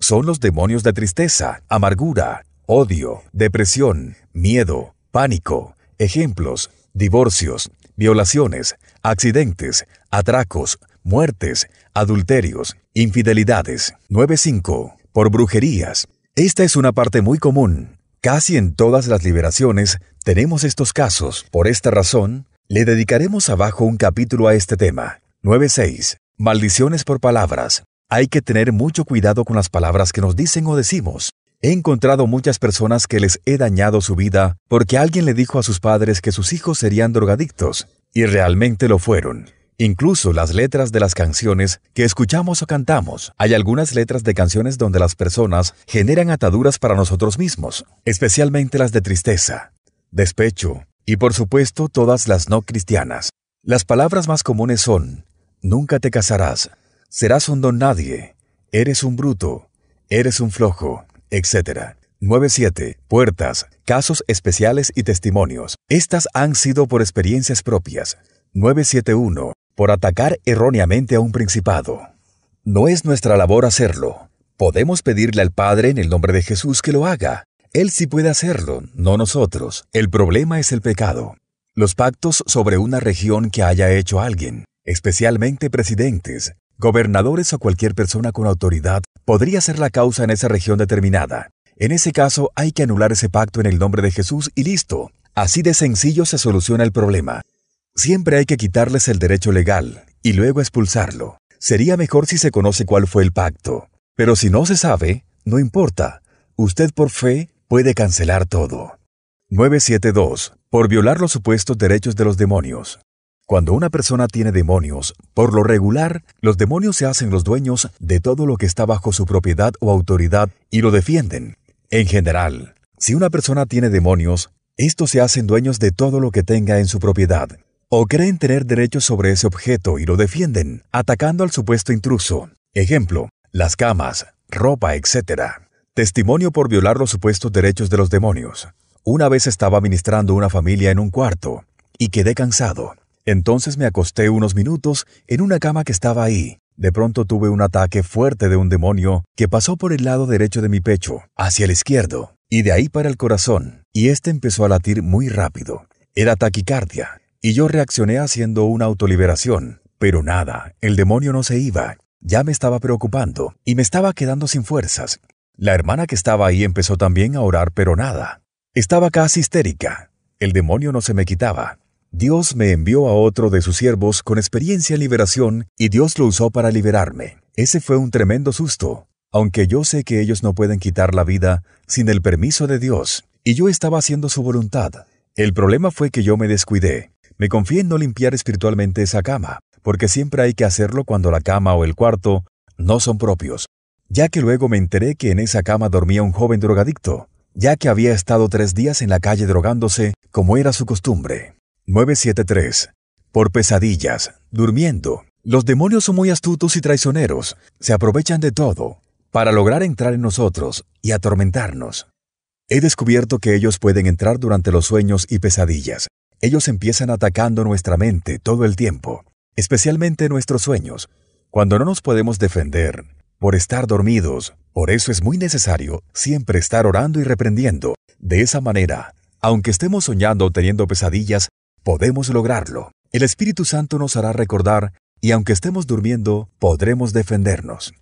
Son los demonios de tristeza, amargura, odio, depresión, miedo, pánico, ejemplos, divorcios, violaciones, accidentes, atracos, muertes, adulterios, infidelidades. 9.5. Por brujerías. Esta es una parte muy común. Casi en todas las liberaciones tenemos estos casos. Por esta razón, le dedicaremos abajo un capítulo a este tema. 9.6. Maldiciones por palabras. Hay que tener mucho cuidado con las palabras que nos dicen o decimos. He encontrado muchas personas que les he dañado su vida porque alguien le dijo a sus padres que sus hijos serían drogadictos, y realmente lo fueron. Incluso las letras de las canciones que escuchamos o cantamos. Hay algunas letras de canciones donde las personas generan ataduras para nosotros mismos, especialmente las de tristeza, despecho y por supuesto todas las no cristianas. Las palabras más comunes son, nunca te casarás, Serás un don nadie, eres un bruto, eres un flojo, etc. 9.7. Puertas, casos especiales y testimonios. Estas han sido por experiencias propias. 971. Por atacar erróneamente a un principado. No es nuestra labor hacerlo. Podemos pedirle al Padre en el nombre de Jesús que lo haga. Él sí puede hacerlo, no nosotros. El problema es el pecado. Los pactos sobre una región que haya hecho alguien, especialmente presidentes, gobernadores o cualquier persona con autoridad podría ser la causa en esa región determinada. En ese caso hay que anular ese pacto en el nombre de Jesús y listo. Así de sencillo se soluciona el problema. Siempre hay que quitarles el derecho legal y luego expulsarlo. Sería mejor si se conoce cuál fue el pacto. Pero si no se sabe, no importa. Usted por fe puede cancelar todo. 972. Por violar los supuestos derechos de los demonios. Cuando una persona tiene demonios, por lo regular, los demonios se hacen los dueños de todo lo que está bajo su propiedad o autoridad y lo defienden. En general, si una persona tiene demonios, estos se hacen dueños de todo lo que tenga en su propiedad, o creen tener derechos sobre ese objeto y lo defienden, atacando al supuesto intruso. Ejemplo, las camas, ropa, etc. Testimonio por violar los supuestos derechos de los demonios. Una vez estaba ministrando una familia en un cuarto, y quedé cansado. Entonces me acosté unos minutos en una cama que estaba ahí. De pronto tuve un ataque fuerte de un demonio que pasó por el lado derecho de mi pecho, hacia el izquierdo, y de ahí para el corazón, y este empezó a latir muy rápido. Era taquicardia, y yo reaccioné haciendo una autoliberación. Pero nada, el demonio no se iba. Ya me estaba preocupando, y me estaba quedando sin fuerzas. La hermana que estaba ahí empezó también a orar, pero nada. Estaba casi histérica. El demonio no se me quitaba. Dios me envió a otro de sus siervos con experiencia en liberación y Dios lo usó para liberarme. Ese fue un tremendo susto, aunque yo sé que ellos no pueden quitar la vida sin el permiso de Dios, y yo estaba haciendo su voluntad. El problema fue que yo me descuidé. Me confié en no limpiar espiritualmente esa cama, porque siempre hay que hacerlo cuando la cama o el cuarto no son propios, ya que luego me enteré que en esa cama dormía un joven drogadicto, ya que había estado tres días en la calle drogándose como era su costumbre. 973. Por pesadillas, durmiendo. Los demonios son muy astutos y traicioneros, se aprovechan de todo, para lograr entrar en nosotros y atormentarnos. He descubierto que ellos pueden entrar durante los sueños y pesadillas. Ellos empiezan atacando nuestra mente todo el tiempo, especialmente nuestros sueños, cuando no nos podemos defender, por estar dormidos. Por eso es muy necesario siempre estar orando y reprendiendo. De esa manera, aunque estemos soñando o teniendo pesadillas, podemos lograrlo. El Espíritu Santo nos hará recordar y aunque estemos durmiendo, podremos defendernos.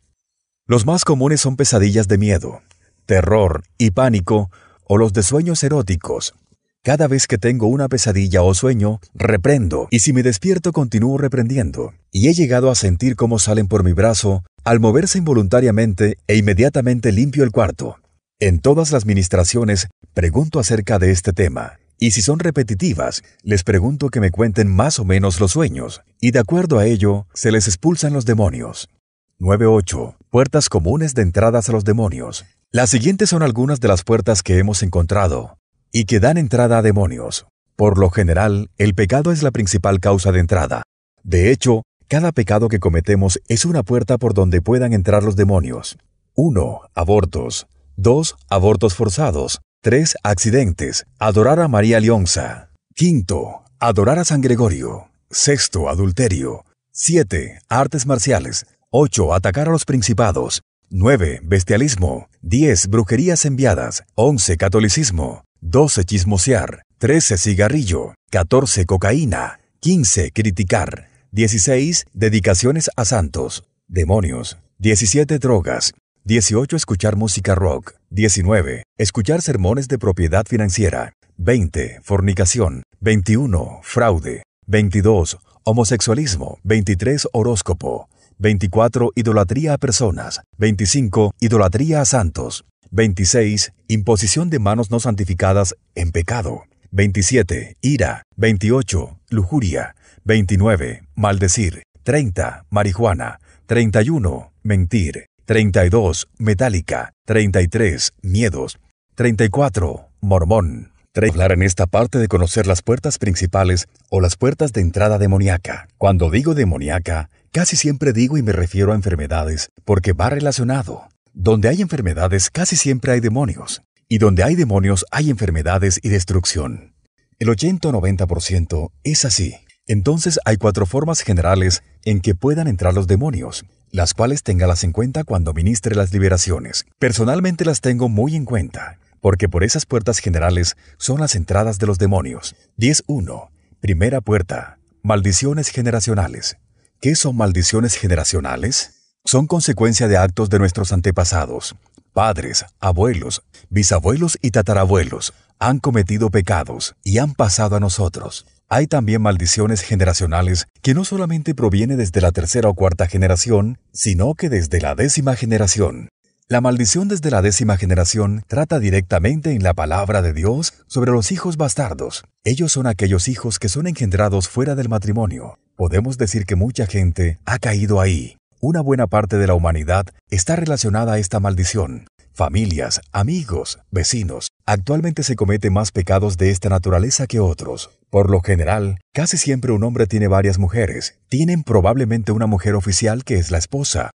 Los más comunes son pesadillas de miedo, terror y pánico o los de sueños eróticos. Cada vez que tengo una pesadilla o sueño, reprendo, y si me despierto continúo reprendiendo, y he llegado a sentir cómo salen por mi brazo al moverse involuntariamente e inmediatamente limpio el cuarto. En todas las ministraciones pregunto acerca de este tema, y si son repetitivas, les pregunto que me cuenten más o menos los sueños, y de acuerdo a ello, se les expulsan los demonios. 9.8. Puertas comunes de entradas a los demonios. Las siguientes son algunas de las puertas que hemos encontrado, y que dan entrada a demonios. Por lo general, el pecado es la principal causa de entrada. De hecho, cada pecado que cometemos es una puerta por donde puedan entrar los demonios. 1. Abortos. 2. Abortos forzados. 3. Accidentes. Adorar a María Leonza. 5. Adorar a San Gregorio. 6. Adulterio. 7. Artes marciales. 8. Atacar a los principados. 9. Bestialismo. 10. Brujerías enviadas. 11. Catolicismo. 12. Chismosear. 13. Cigarrillo. 14. Cocaína. 15. Criticar. 16. Dedicaciones a santos. Demonios. 17. Drogas. 18. Escuchar música rock. 19. Escuchar sermones de propiedad financiera. 20. Fornicación. 21. Fraude. 22. Homosexualismo. 23. Horóscopo. 24. Idolatría a personas. 25. Idolatría a santos. 26. Imposición de manos no santificadas en pecado. 27. Ira. 28. Lujuria. 29. Maldecir. 30. Marijuana. 31. Mentir. 32, Metálica, 33, Miedos, 34, Mormón. Hablar en esta parte de conocer las puertas principales o las puertas de entrada demoníaca. Cuando digo demoníaca, casi siempre digo y me refiero a enfermedades, porque va relacionado. Donde hay enfermedades casi siempre hay demonios, y donde hay demonios hay enfermedades y destrucción. El 80-90% es así. Entonces hay cuatro formas generales en que puedan entrar los demonios las cuales téngalas en cuenta cuando ministre las liberaciones. Personalmente las tengo muy en cuenta, porque por esas puertas generales son las entradas de los demonios. 10.1. Primera puerta. Maldiciones generacionales. ¿Qué son maldiciones generacionales? Son consecuencia de actos de nuestros antepasados. Padres, abuelos, bisabuelos y tatarabuelos han cometido pecados y han pasado a nosotros. Hay también maldiciones generacionales que no solamente proviene desde la tercera o cuarta generación, sino que desde la décima generación. La maldición desde la décima generación trata directamente en la palabra de Dios sobre los hijos bastardos. Ellos son aquellos hijos que son engendrados fuera del matrimonio. Podemos decir que mucha gente ha caído ahí. Una buena parte de la humanidad está relacionada a esta maldición. Familias, amigos, vecinos. Actualmente se cometen más pecados de esta naturaleza que otros. Por lo general, casi siempre un hombre tiene varias mujeres, tienen probablemente una mujer oficial que es la esposa,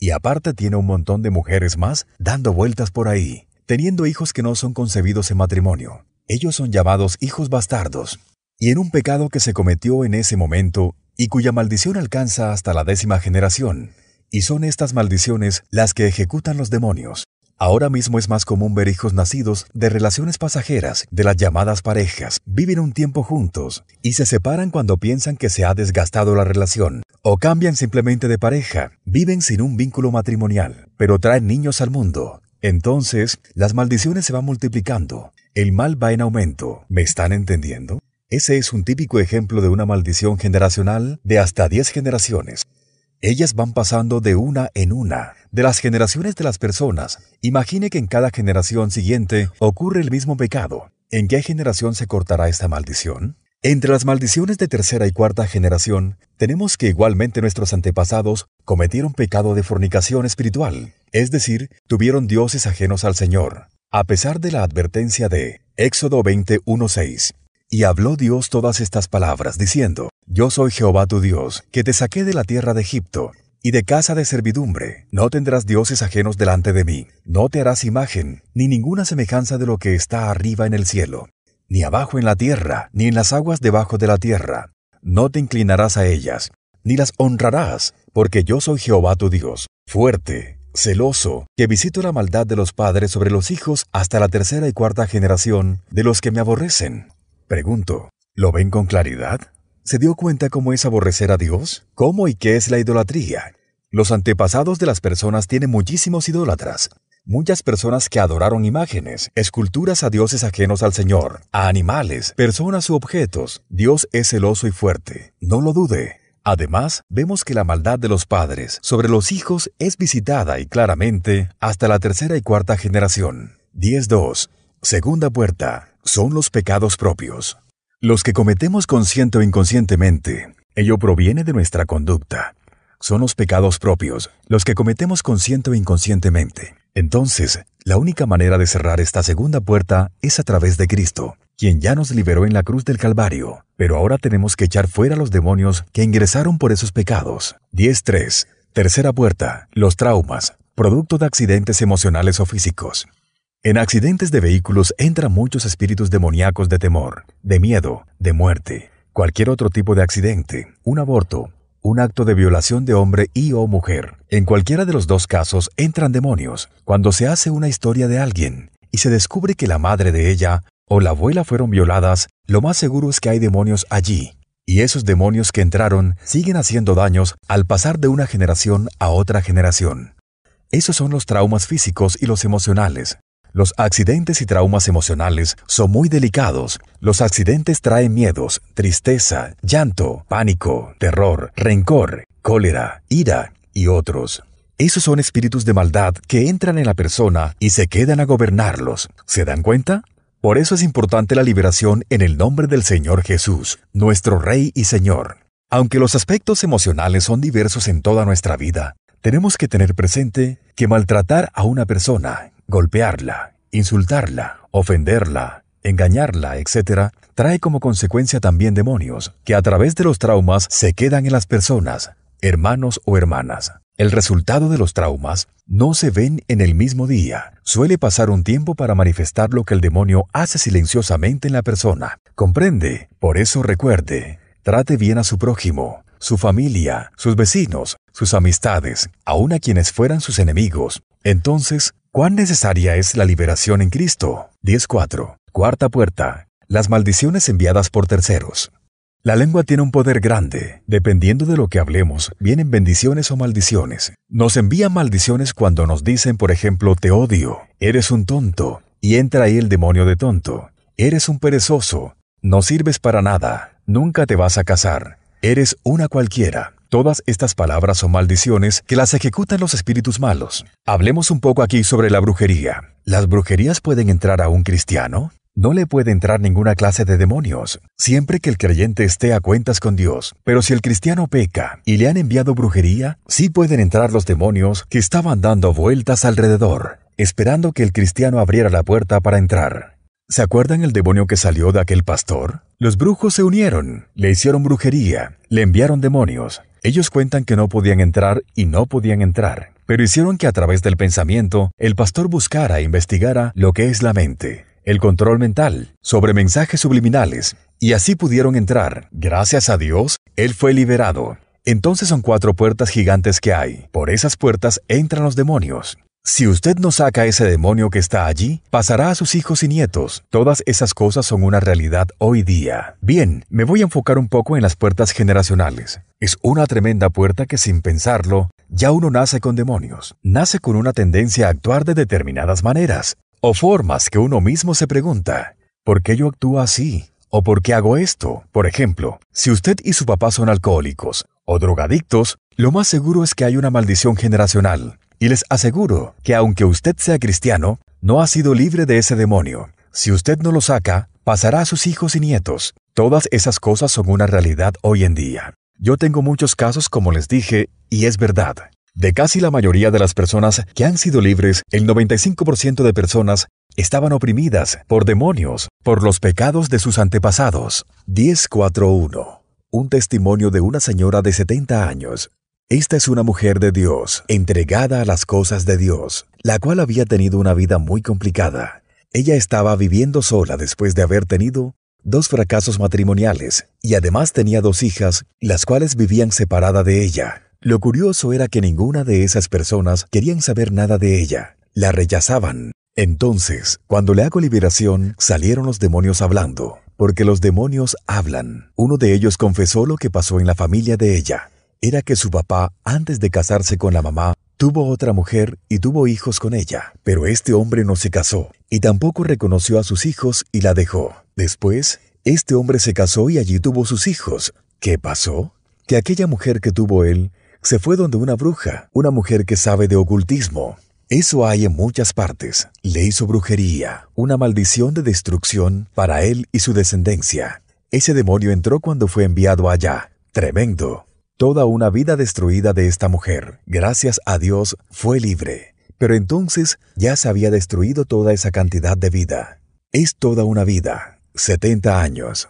y aparte tiene un montón de mujeres más dando vueltas por ahí, teniendo hijos que no son concebidos en matrimonio. Ellos son llamados hijos bastardos. Y en un pecado que se cometió en ese momento y cuya maldición alcanza hasta la décima generación. Y son estas maldiciones las que ejecutan los demonios. Ahora mismo es más común ver hijos nacidos de relaciones pasajeras, de las llamadas parejas, viven un tiempo juntos y se separan cuando piensan que se ha desgastado la relación, o cambian simplemente de pareja, viven sin un vínculo matrimonial, pero traen niños al mundo. Entonces, las maldiciones se van multiplicando, el mal va en aumento. ¿Me están entendiendo? Ese es un típico ejemplo de una maldición generacional de hasta 10 generaciones. Ellas van pasando de una en una, de las generaciones de las personas, imagine que en cada generación siguiente ocurre el mismo pecado. ¿En qué generación se cortará esta maldición? Entre las maldiciones de tercera y cuarta generación, tenemos que igualmente nuestros antepasados cometieron pecado de fornicación espiritual, es decir, tuvieron dioses ajenos al Señor, a pesar de la advertencia de Éxodo 20:16, Y habló Dios todas estas palabras, diciendo, Yo soy Jehová tu Dios, que te saqué de la tierra de Egipto, y de casa de servidumbre. No tendrás dioses ajenos delante de mí. No te harás imagen, ni ninguna semejanza de lo que está arriba en el cielo, ni abajo en la tierra, ni en las aguas debajo de la tierra. No te inclinarás a ellas, ni las honrarás, porque yo soy Jehová tu Dios, fuerte, celoso, que visito la maldad de los padres sobre los hijos hasta la tercera y cuarta generación de los que me aborrecen. Pregunto, ¿lo ven con claridad? ¿Se dio cuenta cómo es aborrecer a Dios? ¿Cómo y qué es la idolatría? Los antepasados de las personas tienen muchísimos idólatras, muchas personas que adoraron imágenes, esculturas a dioses ajenos al Señor, a animales, personas u objetos. Dios es celoso y fuerte, no lo dude. Además, vemos que la maldad de los padres sobre los hijos es visitada y claramente hasta la tercera y cuarta generación. 10.2. Segunda puerta. Son los pecados propios. Los que cometemos consciente o inconscientemente, ello proviene de nuestra conducta, son los pecados propios, los que cometemos consciente o inconscientemente. Entonces, la única manera de cerrar esta segunda puerta es a través de Cristo, quien ya nos liberó en la cruz del Calvario, pero ahora tenemos que echar fuera los demonios que ingresaron por esos pecados. 10.3. Tercera puerta, los traumas, producto de accidentes emocionales o físicos. En accidentes de vehículos entran muchos espíritus demoníacos de temor, de miedo, de muerte, cualquier otro tipo de accidente, un aborto, un acto de violación de hombre y o mujer. En cualquiera de los dos casos entran demonios cuando se hace una historia de alguien y se descubre que la madre de ella o la abuela fueron violadas, lo más seguro es que hay demonios allí. Y esos demonios que entraron siguen haciendo daños al pasar de una generación a otra generación. Esos son los traumas físicos y los emocionales, los accidentes y traumas emocionales son muy delicados. Los accidentes traen miedos, tristeza, llanto, pánico, terror, rencor, cólera, ira y otros. Esos son espíritus de maldad que entran en la persona y se quedan a gobernarlos. ¿Se dan cuenta? Por eso es importante la liberación en el nombre del Señor Jesús, nuestro Rey y Señor. Aunque los aspectos emocionales son diversos en toda nuestra vida, tenemos que tener presente que maltratar a una persona, golpearla, insultarla, ofenderla, engañarla, etc., trae como consecuencia también demonios, que a través de los traumas se quedan en las personas, hermanos o hermanas. El resultado de los traumas no se ven en el mismo día. Suele pasar un tiempo para manifestar lo que el demonio hace silenciosamente en la persona. ¿Comprende? Por eso recuerde, trate bien a su prójimo, su familia, sus vecinos, sus amistades, aun a quienes fueran sus enemigos. Entonces, ¿Cuán necesaria es la liberación en Cristo? 10.4. Cuarta puerta. Las maldiciones enviadas por terceros. La lengua tiene un poder grande. Dependiendo de lo que hablemos, vienen bendiciones o maldiciones. Nos envían maldiciones cuando nos dicen, por ejemplo, te odio, eres un tonto, y entra ahí el demonio de tonto. Eres un perezoso, no sirves para nada, nunca te vas a casar, eres una cualquiera. Todas estas palabras son maldiciones que las ejecutan los espíritus malos. Hablemos un poco aquí sobre la brujería. ¿Las brujerías pueden entrar a un cristiano? No le puede entrar ninguna clase de demonios, siempre que el creyente esté a cuentas con Dios. Pero si el cristiano peca y le han enviado brujería, sí pueden entrar los demonios que estaban dando vueltas alrededor, esperando que el cristiano abriera la puerta para entrar. ¿Se acuerdan el demonio que salió de aquel pastor? Los brujos se unieron, le hicieron brujería, le enviaron demonios, ellos cuentan que no podían entrar y no podían entrar, pero hicieron que a través del pensamiento el pastor buscara e investigara lo que es la mente, el control mental, sobre mensajes subliminales, y así pudieron entrar. Gracias a Dios, él fue liberado. Entonces son cuatro puertas gigantes que hay. Por esas puertas entran los demonios. Si usted no saca ese demonio que está allí, pasará a sus hijos y nietos. Todas esas cosas son una realidad hoy día. Bien, me voy a enfocar un poco en las puertas generacionales. Es una tremenda puerta que sin pensarlo, ya uno nace con demonios, nace con una tendencia a actuar de determinadas maneras, o formas que uno mismo se pregunta, ¿por qué yo actúo así? ¿O por qué hago esto? Por ejemplo, si usted y su papá son alcohólicos o drogadictos, lo más seguro es que hay una maldición generacional. Y les aseguro que aunque usted sea cristiano, no ha sido libre de ese demonio. Si usted no lo saca, pasará a sus hijos y nietos. Todas esas cosas son una realidad hoy en día. Yo tengo muchos casos, como les dije, y es verdad. De casi la mayoría de las personas que han sido libres, el 95% de personas estaban oprimidas por demonios, por los pecados de sus antepasados. 10.4.1. Un testimonio de una señora de 70 años. Esta es una mujer de Dios, entregada a las cosas de Dios, la cual había tenido una vida muy complicada. Ella estaba viviendo sola después de haber tenido dos fracasos matrimoniales y además tenía dos hijas, las cuales vivían separada de ella. Lo curioso era que ninguna de esas personas querían saber nada de ella. La rechazaban. Entonces, cuando le hago liberación, salieron los demonios hablando, porque los demonios hablan. Uno de ellos confesó lo que pasó en la familia de ella. Era que su papá, antes de casarse con la mamá, Tuvo otra mujer y tuvo hijos con ella, pero este hombre no se casó y tampoco reconoció a sus hijos y la dejó. Después, este hombre se casó y allí tuvo sus hijos. ¿Qué pasó? Que aquella mujer que tuvo él se fue donde una bruja, una mujer que sabe de ocultismo. Eso hay en muchas partes. Le hizo brujería, una maldición de destrucción para él y su descendencia. Ese demonio entró cuando fue enviado allá. Tremendo. Toda una vida destruida de esta mujer, gracias a Dios, fue libre. Pero entonces ya se había destruido toda esa cantidad de vida. Es toda una vida. 70 años.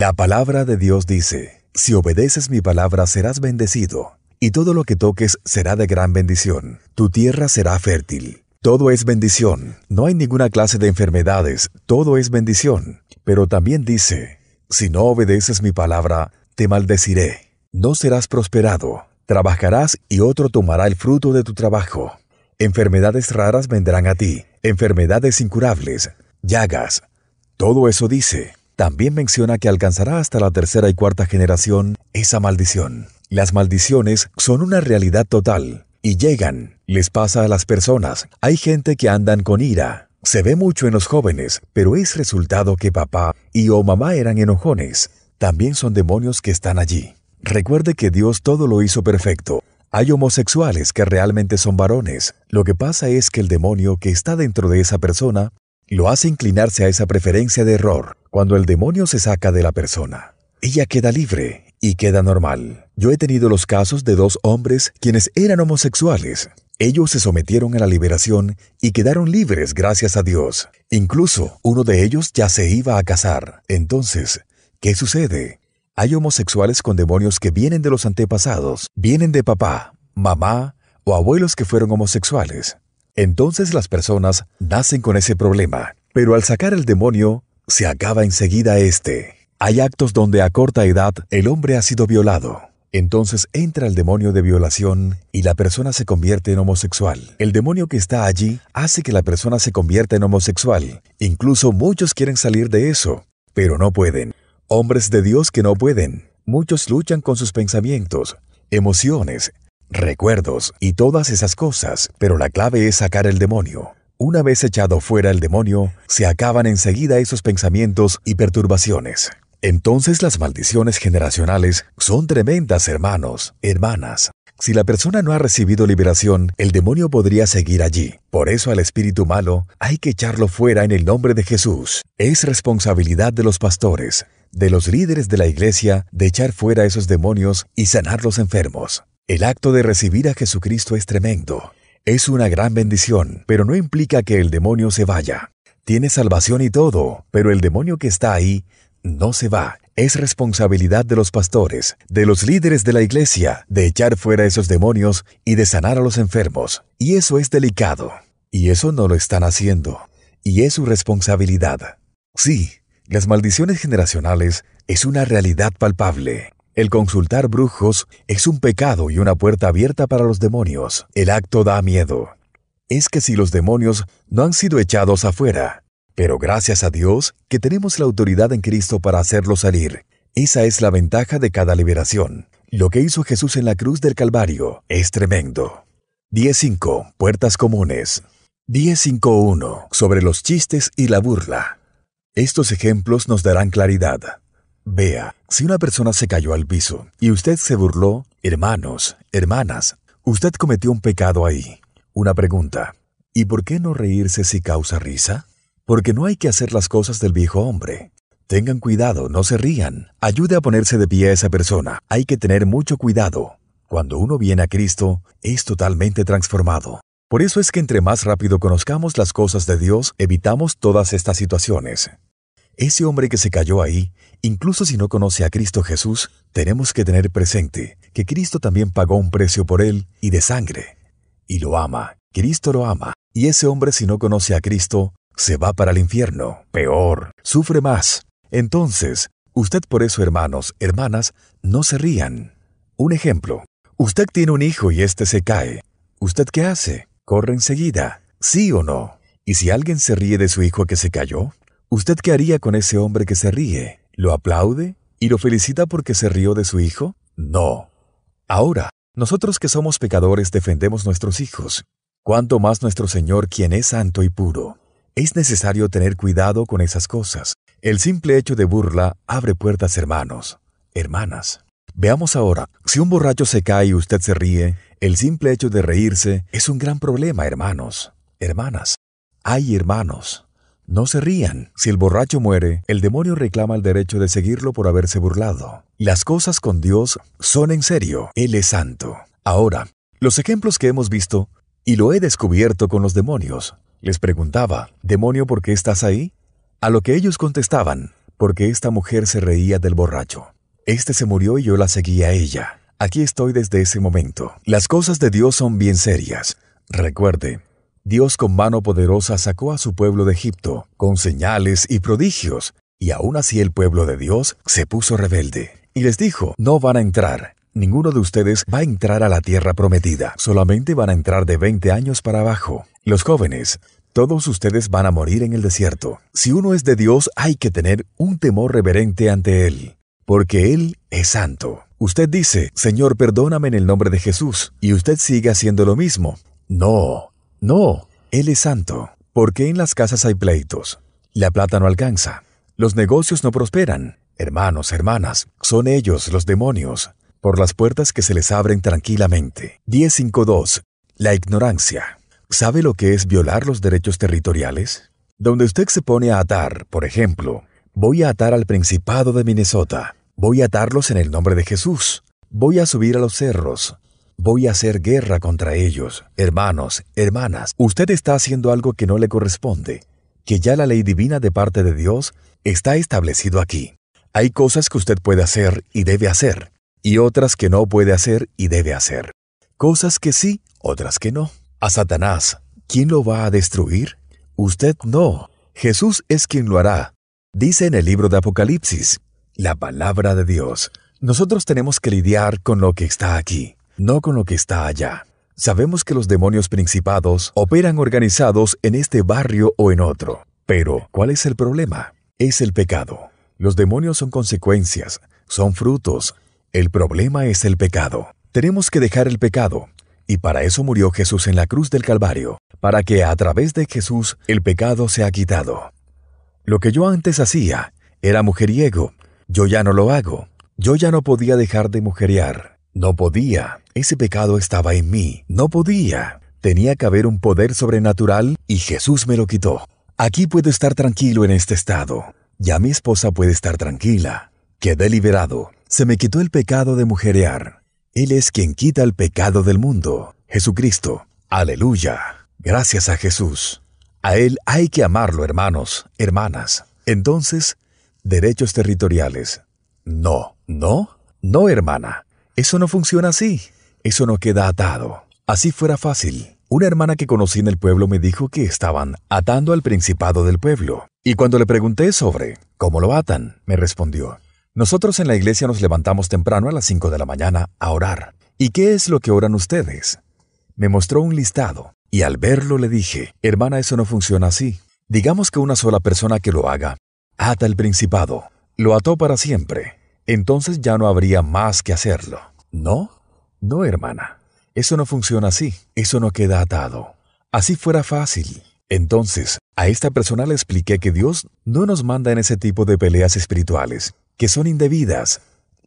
La palabra de Dios dice, si obedeces mi palabra serás bendecido, y todo lo que toques será de gran bendición, tu tierra será fértil. Todo es bendición, no hay ninguna clase de enfermedades, todo es bendición. Pero también dice, si no obedeces mi palabra, te maldeciré, no serás prosperado, trabajarás y otro tomará el fruto de tu trabajo. Enfermedades raras vendrán a ti, enfermedades incurables, llagas, todo eso dice. También menciona que alcanzará hasta la tercera y cuarta generación esa maldición. Las maldiciones son una realidad total y llegan, les pasa a las personas. Hay gente que andan con ira. Se ve mucho en los jóvenes, pero es resultado que papá y o mamá eran enojones. También son demonios que están allí. Recuerde que Dios todo lo hizo perfecto. Hay homosexuales que realmente son varones. Lo que pasa es que el demonio que está dentro de esa persona lo hace inclinarse a esa preferencia de error. Cuando el demonio se saca de la persona, ella queda libre y queda normal. Yo he tenido los casos de dos hombres quienes eran homosexuales. Ellos se sometieron a la liberación y quedaron libres gracias a Dios. Incluso uno de ellos ya se iba a casar. Entonces, ¿qué sucede? Hay homosexuales con demonios que vienen de los antepasados, vienen de papá, mamá o abuelos que fueron homosexuales. Entonces las personas nacen con ese problema, pero al sacar el demonio, se acaba enseguida este. Hay actos donde a corta edad el hombre ha sido violado. Entonces entra el demonio de violación y la persona se convierte en homosexual. El demonio que está allí hace que la persona se convierta en homosexual. Incluso muchos quieren salir de eso, pero no pueden. Hombres de Dios que no pueden. Muchos luchan con sus pensamientos, emociones, recuerdos y todas esas cosas, pero la clave es sacar el demonio. Una vez echado fuera el demonio, se acaban enseguida esos pensamientos y perturbaciones. Entonces las maldiciones generacionales son tremendas, hermanos, hermanas. Si la persona no ha recibido liberación, el demonio podría seguir allí. Por eso al espíritu malo hay que echarlo fuera en el nombre de Jesús. Es responsabilidad de los pastores, de los líderes de la iglesia, de echar fuera esos demonios y sanar los enfermos. El acto de recibir a Jesucristo es tremendo. Es una gran bendición, pero no implica que el demonio se vaya. Tiene salvación y todo, pero el demonio que está ahí no se va. Es responsabilidad de los pastores, de los líderes de la iglesia, de echar fuera esos demonios y de sanar a los enfermos. Y eso es delicado. Y eso no lo están haciendo. Y es su responsabilidad. Sí, las maldiciones generacionales es una realidad palpable. El consultar brujos es un pecado y una puerta abierta para los demonios. El acto da miedo. Es que si los demonios no han sido echados afuera, pero gracias a Dios que tenemos la autoridad en Cristo para hacerlos salir. Esa es la ventaja de cada liberación. Lo que hizo Jesús en la cruz del Calvario es tremendo. 10.5. Puertas comunes. 10.5.1. Sobre los chistes y la burla. Estos ejemplos nos darán claridad. Vea, si una persona se cayó al piso y usted se burló, hermanos, hermanas, usted cometió un pecado ahí. Una pregunta. ¿Y por qué no reírse si causa risa? Porque no hay que hacer las cosas del viejo hombre. Tengan cuidado, no se rían. Ayude a ponerse de pie a esa persona. Hay que tener mucho cuidado. Cuando uno viene a Cristo, es totalmente transformado. Por eso es que entre más rápido conozcamos las cosas de Dios, evitamos todas estas situaciones. Ese hombre que se cayó ahí Incluso si no conoce a Cristo Jesús, tenemos que tener presente que Cristo también pagó un precio por él y de sangre. Y lo ama. Cristo lo ama. Y ese hombre si no conoce a Cristo, se va para el infierno. Peor, sufre más. Entonces, usted por eso, hermanos, hermanas, no se rían. Un ejemplo. Usted tiene un hijo y éste se cae. ¿Usted qué hace? Corre enseguida. ¿Sí o no? ¿Y si alguien se ríe de su hijo que se cayó? ¿Usted qué haría con ese hombre que se ríe? ¿Lo aplaude y lo felicita porque se rió de su hijo? No. Ahora, nosotros que somos pecadores defendemos nuestros hijos, cuanto más nuestro Señor quien es santo y puro. Es necesario tener cuidado con esas cosas. El simple hecho de burla abre puertas, hermanos, hermanas. Veamos ahora, si un borracho se cae y usted se ríe, el simple hecho de reírse es un gran problema, hermanos, hermanas. Hay hermanos. No se rían. Si el borracho muere, el demonio reclama el derecho de seguirlo por haberse burlado. Las cosas con Dios son en serio. Él es santo. Ahora, los ejemplos que hemos visto, y lo he descubierto con los demonios, les preguntaba, ¿demonio por qué estás ahí? A lo que ellos contestaban, porque esta mujer se reía del borracho. Este se murió y yo la seguía a ella. Aquí estoy desde ese momento. Las cosas de Dios son bien serias. Recuerde, Dios con mano poderosa sacó a su pueblo de Egipto, con señales y prodigios, y aún así el pueblo de Dios se puso rebelde. Y les dijo, no van a entrar, ninguno de ustedes va a entrar a la tierra prometida, solamente van a entrar de 20 años para abajo. Los jóvenes, todos ustedes van a morir en el desierto. Si uno es de Dios hay que tener un temor reverente ante Él, porque Él es santo. Usted dice, Señor, perdóname en el nombre de Jesús, y usted sigue haciendo lo mismo. No, no, Él es santo. porque en las casas hay pleitos? La plata no alcanza. Los negocios no prosperan. Hermanos, hermanas, son ellos los demonios, por las puertas que se les abren tranquilamente. 10.5.2. La ignorancia. ¿Sabe lo que es violar los derechos territoriales? Donde usted se pone a atar, por ejemplo, voy a atar al Principado de Minnesota, voy a atarlos en el nombre de Jesús, voy a subir a los cerros, Voy a hacer guerra contra ellos. Hermanos, hermanas, usted está haciendo algo que no le corresponde, que ya la ley divina de parte de Dios está establecido aquí. Hay cosas que usted puede hacer y debe hacer, y otras que no puede hacer y debe hacer. Cosas que sí, otras que no. A Satanás, ¿quién lo va a destruir? Usted no. Jesús es quien lo hará. Dice en el libro de Apocalipsis, la palabra de Dios. Nosotros tenemos que lidiar con lo que está aquí no con lo que está allá. Sabemos que los demonios principados operan organizados en este barrio o en otro. Pero, ¿cuál es el problema? Es el pecado. Los demonios son consecuencias, son frutos. El problema es el pecado. Tenemos que dejar el pecado, y para eso murió Jesús en la cruz del Calvario, para que a través de Jesús el pecado sea quitado. Lo que yo antes hacía era mujeriego, yo ya no lo hago, yo ya no podía dejar de mujerear, no podía. Ese pecado estaba en mí. No podía. Tenía que haber un poder sobrenatural y Jesús me lo quitó. Aquí puedo estar tranquilo en este estado. Ya mi esposa puede estar tranquila. Quedé liberado. Se me quitó el pecado de mujerear. Él es quien quita el pecado del mundo. Jesucristo. Aleluya. Gracias a Jesús. A Él hay que amarlo, hermanos, hermanas. Entonces, derechos territoriales. No, no, no, hermana. Eso no funciona así eso no queda atado. Así fuera fácil. Una hermana que conocí en el pueblo me dijo que estaban atando al principado del pueblo. Y cuando le pregunté sobre cómo lo atan, me respondió, nosotros en la iglesia nos levantamos temprano a las 5 de la mañana a orar. ¿Y qué es lo que oran ustedes? Me mostró un listado y al verlo le dije, hermana, eso no funciona así. Digamos que una sola persona que lo haga, ata el principado, lo ató para siempre. Entonces ya no habría más que hacerlo. ¿No? No, hermana, eso no funciona así, eso no queda atado. Así fuera fácil. Entonces, a esta persona le expliqué que Dios no nos manda en ese tipo de peleas espirituales, que son indebidas.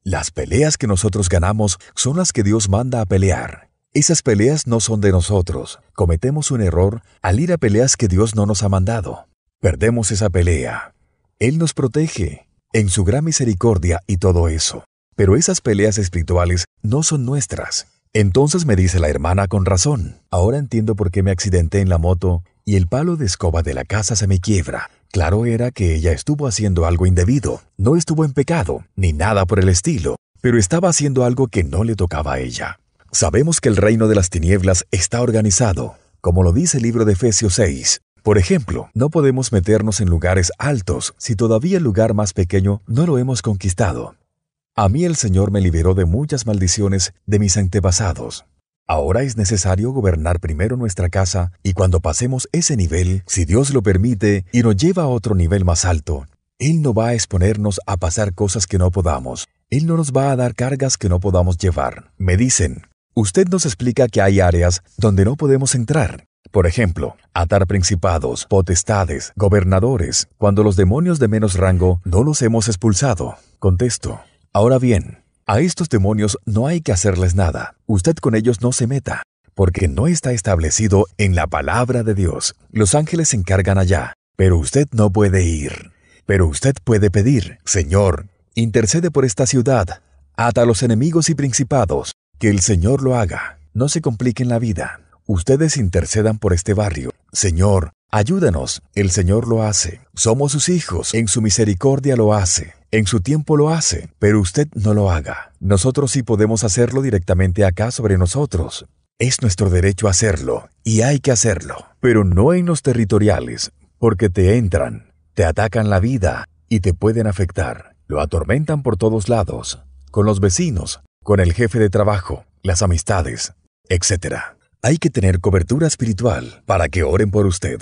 Las peleas que nosotros ganamos son las que Dios manda a pelear. Esas peleas no son de nosotros. Cometemos un error al ir a peleas que Dios no nos ha mandado. Perdemos esa pelea. Él nos protege en su gran misericordia y todo eso pero esas peleas espirituales no son nuestras. Entonces me dice la hermana con razón, ahora entiendo por qué me accidenté en la moto y el palo de escoba de la casa se me quiebra. Claro era que ella estuvo haciendo algo indebido, no estuvo en pecado, ni nada por el estilo, pero estaba haciendo algo que no le tocaba a ella. Sabemos que el reino de las tinieblas está organizado, como lo dice el libro de Efesios 6. Por ejemplo, no podemos meternos en lugares altos si todavía el lugar más pequeño no lo hemos conquistado. A mí el Señor me liberó de muchas maldiciones de mis antepasados. Ahora es necesario gobernar primero nuestra casa y cuando pasemos ese nivel, si Dios lo permite y nos lleva a otro nivel más alto, Él no va a exponernos a pasar cosas que no podamos. Él no nos va a dar cargas que no podamos llevar. Me dicen, usted nos explica que hay áreas donde no podemos entrar. Por ejemplo, atar principados, potestades, gobernadores, cuando los demonios de menos rango no los hemos expulsado. Contesto, Ahora bien, a estos demonios no hay que hacerles nada. Usted con ellos no se meta, porque no está establecido en la palabra de Dios. Los ángeles se encargan allá, pero usted no puede ir. Pero usted puede pedir, Señor, intercede por esta ciudad, ata los enemigos y principados, que el Señor lo haga. No se compliquen la vida. Ustedes intercedan por este barrio. Señor, Ayúdanos, el Señor lo hace. Somos sus hijos, en su misericordia lo hace. En su tiempo lo hace, pero usted no lo haga. Nosotros sí podemos hacerlo directamente acá sobre nosotros. Es nuestro derecho hacerlo, y hay que hacerlo. Pero no en los territoriales, porque te entran, te atacan la vida y te pueden afectar. Lo atormentan por todos lados, con los vecinos, con el jefe de trabajo, las amistades, etc. Hay que tener cobertura espiritual para que oren por usted.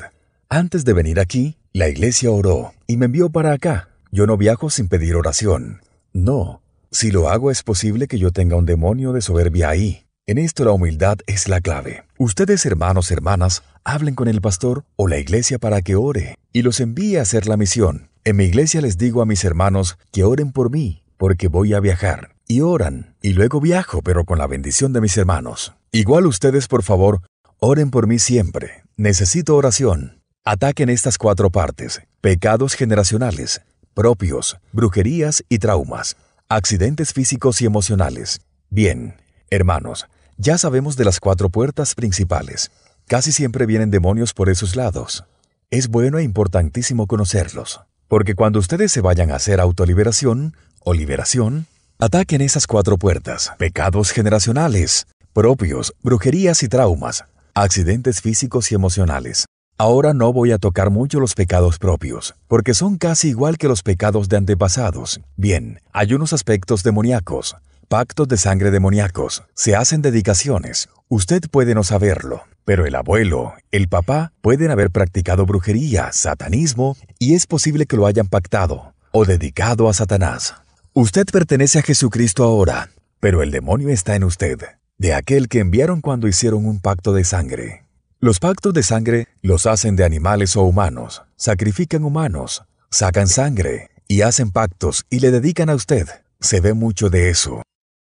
Antes de venir aquí, la iglesia oró y me envió para acá. Yo no viajo sin pedir oración. No. Si lo hago es posible que yo tenga un demonio de soberbia ahí. En esto la humildad es la clave. Ustedes, hermanos, hermanas, hablen con el pastor o la iglesia para que ore y los envíe a hacer la misión. En mi iglesia les digo a mis hermanos que oren por mí, porque voy a viajar. Y oran, y luego viajo, pero con la bendición de mis hermanos. Igual ustedes, por favor, oren por mí siempre. Necesito oración. Ataquen estas cuatro partes, pecados generacionales, propios, brujerías y traumas, accidentes físicos y emocionales. Bien, hermanos, ya sabemos de las cuatro puertas principales. Casi siempre vienen demonios por esos lados. Es bueno e importantísimo conocerlos, porque cuando ustedes se vayan a hacer autoliberación o liberación, ataquen esas cuatro puertas, pecados generacionales, propios, brujerías y traumas, accidentes físicos y emocionales. Ahora no voy a tocar mucho los pecados propios, porque son casi igual que los pecados de antepasados. Bien, hay unos aspectos demoníacos, pactos de sangre demoníacos, se hacen dedicaciones. Usted puede no saberlo, pero el abuelo, el papá, pueden haber practicado brujería, satanismo, y es posible que lo hayan pactado o dedicado a Satanás. Usted pertenece a Jesucristo ahora, pero el demonio está en usted, de aquel que enviaron cuando hicieron un pacto de sangre. Los pactos de sangre los hacen de animales o humanos, sacrifican humanos, sacan sangre y hacen pactos y le dedican a usted. Se ve mucho de eso.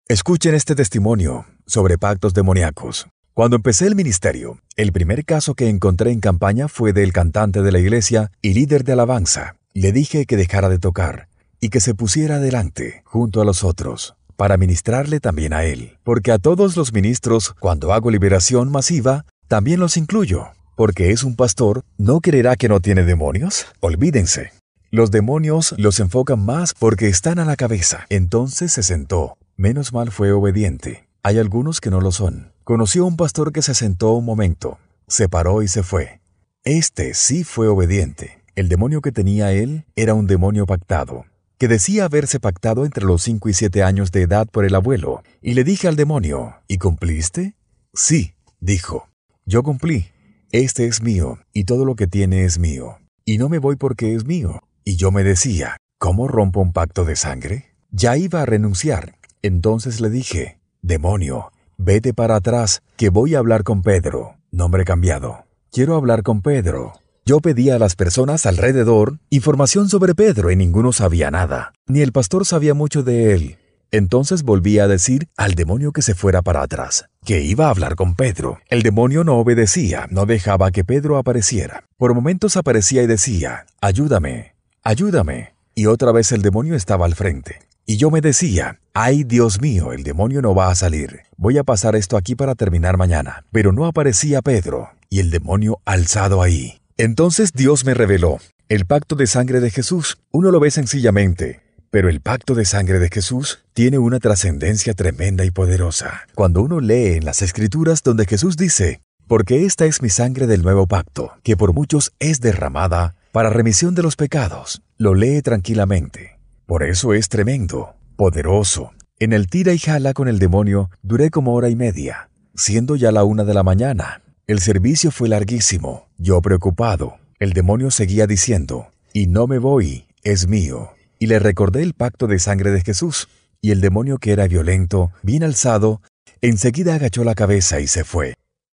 Escuchen este testimonio sobre pactos demoníacos. Cuando empecé el ministerio, el primer caso que encontré en campaña fue del cantante de la iglesia y líder de alabanza. Le dije que dejara de tocar y que se pusiera adelante, junto a los otros, para ministrarle también a él. Porque a todos los ministros, cuando hago liberación masiva, también los incluyo, porque es un pastor, ¿no creerá que no tiene demonios? Olvídense. Los demonios los enfocan más porque están a la cabeza. Entonces se sentó. Menos mal fue obediente. Hay algunos que no lo son. Conoció a un pastor que se sentó un momento, se paró y se fue. Este sí fue obediente. El demonio que tenía él era un demonio pactado, que decía haberse pactado entre los 5 y 7 años de edad por el abuelo, y le dije al demonio, ¿y cumpliste? Sí, dijo, yo cumplí. Este es mío, y todo lo que tiene es mío. Y no me voy porque es mío. Y yo me decía, ¿cómo rompo un pacto de sangre? Ya iba a renunciar. Entonces le dije, demonio, vete para atrás, que voy a hablar con Pedro. Nombre cambiado. Quiero hablar con Pedro. Yo pedí a las personas alrededor información sobre Pedro y ninguno sabía nada. Ni el pastor sabía mucho de él. Entonces volví a decir al demonio que se fuera para atrás, que iba a hablar con Pedro. El demonio no obedecía, no dejaba que Pedro apareciera. Por momentos aparecía y decía, ayúdame, ayúdame. Y otra vez el demonio estaba al frente. Y yo me decía, ay Dios mío, el demonio no va a salir. Voy a pasar esto aquí para terminar mañana. Pero no aparecía Pedro, y el demonio alzado ahí. Entonces Dios me reveló, el pacto de sangre de Jesús, uno lo ve sencillamente. Pero el pacto de sangre de Jesús tiene una trascendencia tremenda y poderosa. Cuando uno lee en las Escrituras donde Jesús dice, porque esta es mi sangre del nuevo pacto, que por muchos es derramada para remisión de los pecados, lo lee tranquilamente. Por eso es tremendo, poderoso. En el tira y jala con el demonio duré como hora y media, siendo ya la una de la mañana. El servicio fue larguísimo, yo preocupado. El demonio seguía diciendo, y no me voy, es mío y le recordé el pacto de sangre de Jesús, y el demonio que era violento, bien alzado, enseguida agachó la cabeza y se fue.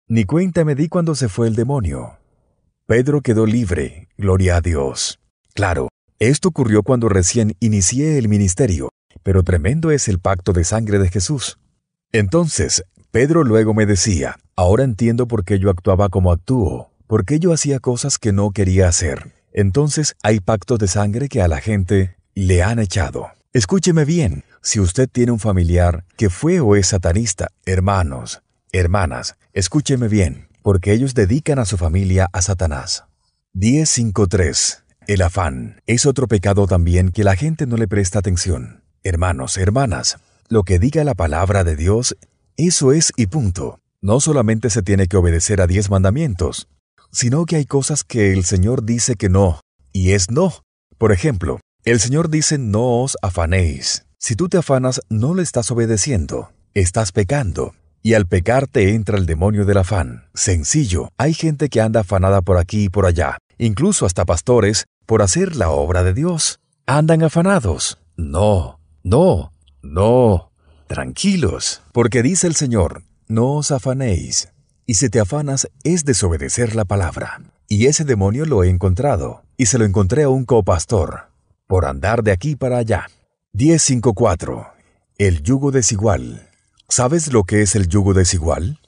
Ni cuenta me di cuando se fue el demonio. Pedro quedó libre, gloria a Dios. Claro, esto ocurrió cuando recién inicié el ministerio, pero tremendo es el pacto de sangre de Jesús. Entonces, Pedro luego me decía, ahora entiendo por qué yo actuaba como actúo, por qué yo hacía cosas que no quería hacer. Entonces hay pactos de sangre que a la gente le han echado. Escúcheme bien, si usted tiene un familiar que fue o es satanista, hermanos, hermanas, escúcheme bien, porque ellos dedican a su familia a Satanás. 10.5.3. El afán es otro pecado también que la gente no le presta atención. Hermanos, hermanas, lo que diga la palabra de Dios, eso es y punto. No solamente se tiene que obedecer a diez mandamientos, sino que hay cosas que el Señor dice que no, y es no. Por ejemplo, el Señor dice, no os afanéis. Si tú te afanas, no le estás obedeciendo, estás pecando. Y al pecar te entra el demonio del afán. Sencillo, hay gente que anda afanada por aquí y por allá, incluso hasta pastores, por hacer la obra de Dios. Andan afanados. No, no, no. Tranquilos, porque dice el Señor, no os afanéis. Y si te afanas es desobedecer la palabra. Y ese demonio lo he encontrado, y se lo encontré a un copastor por andar de aquí para allá. 10.54. El yugo desigual. ¿Sabes lo que es el yugo desigual?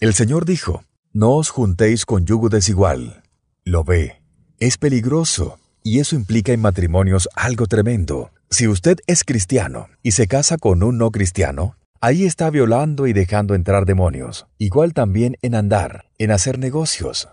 El Señor dijo, No os juntéis con yugo desigual. Lo ve. Es peligroso, y eso implica en matrimonios algo tremendo. Si usted es cristiano y se casa con un no cristiano, ahí está violando y dejando entrar demonios, igual también en andar, en hacer negocios.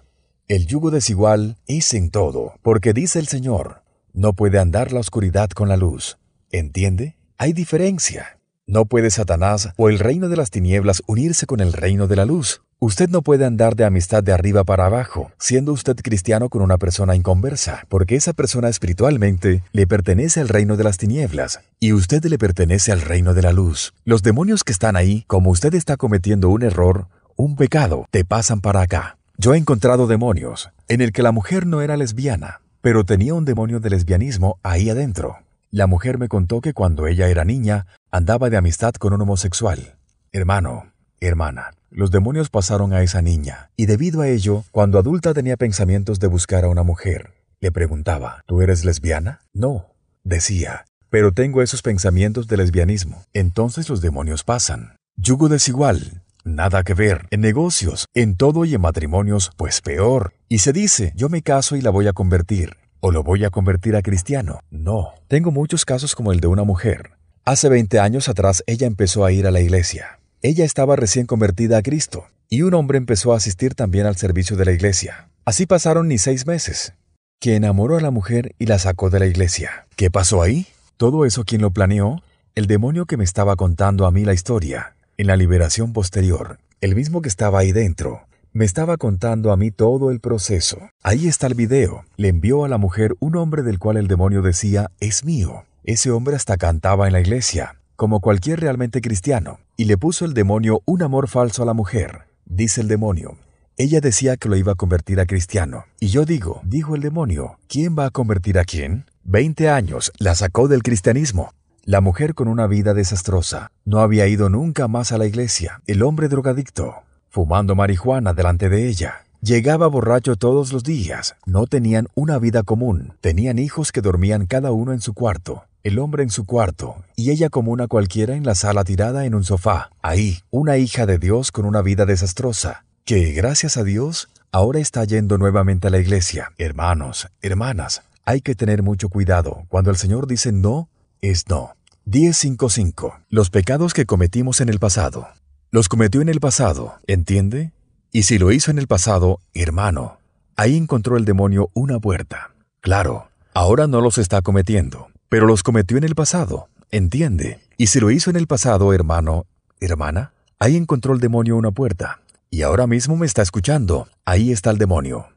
El yugo desigual es en todo, porque dice el Señor, no puede andar la oscuridad con la luz. ¿Entiende? Hay diferencia. No puede Satanás o el reino de las tinieblas unirse con el reino de la luz. Usted no puede andar de amistad de arriba para abajo, siendo usted cristiano con una persona inconversa, porque esa persona espiritualmente le pertenece al reino de las tinieblas y usted le pertenece al reino de la luz. Los demonios que están ahí, como usted está cometiendo un error, un pecado, te pasan para acá. Yo he encontrado demonios en el que la mujer no era lesbiana, pero tenía un demonio de lesbianismo ahí adentro. La mujer me contó que cuando ella era niña andaba de amistad con un homosexual. Hermano, hermana, los demonios pasaron a esa niña, y debido a ello, cuando adulta tenía pensamientos de buscar a una mujer. Le preguntaba, ¿tú eres lesbiana? No, decía, pero tengo esos pensamientos de lesbianismo. Entonces los demonios pasan. Yugo desigual, Nada que ver. En negocios, en todo y en matrimonios, pues peor. Y se dice, yo me caso y la voy a convertir. ¿O lo voy a convertir a cristiano? No. Tengo muchos casos como el de una mujer. Hace 20 años atrás ella empezó a ir a la iglesia. Ella estaba recién convertida a Cristo. Y un hombre empezó a asistir también al servicio de la iglesia. Así pasaron ni seis meses. Que enamoró a la mujer y la sacó de la iglesia. ¿Qué pasó ahí? Todo eso quién lo planeó, el demonio que me estaba contando a mí la historia en la liberación posterior, el mismo que estaba ahí dentro, me estaba contando a mí todo el proceso. Ahí está el video. Le envió a la mujer un hombre del cual el demonio decía, es mío. Ese hombre hasta cantaba en la iglesia, como cualquier realmente cristiano, y le puso el demonio un amor falso a la mujer. Dice el demonio, ella decía que lo iba a convertir a cristiano. Y yo digo, dijo el demonio, ¿quién va a convertir a quién? Veinte años la sacó del cristianismo. La mujer con una vida desastrosa no había ido nunca más a la iglesia. El hombre drogadicto, fumando marihuana delante de ella, Llegaba borracho todos los días, no tenían una vida común, tenían hijos que dormían cada uno en su cuarto, el hombre en su cuarto, y ella como una cualquiera en la sala tirada en un sofá. Ahí, una hija de Dios con una vida desastrosa, que, gracias a Dios, ahora está yendo nuevamente a la iglesia. Hermanos, hermanas, hay que tener mucho cuidado. Cuando el Señor dice no, es no. 10.55. Los pecados que cometimos en el pasado. Los cometió en el pasado, ¿entiende? Y si lo hizo en el pasado, hermano, ahí encontró el demonio una puerta. Claro, ahora no los está cometiendo, pero los cometió en el pasado, ¿entiende? Y si lo hizo en el pasado, hermano, hermana, ahí encontró el demonio una puerta. Y ahora mismo me está escuchando, ahí está el demonio.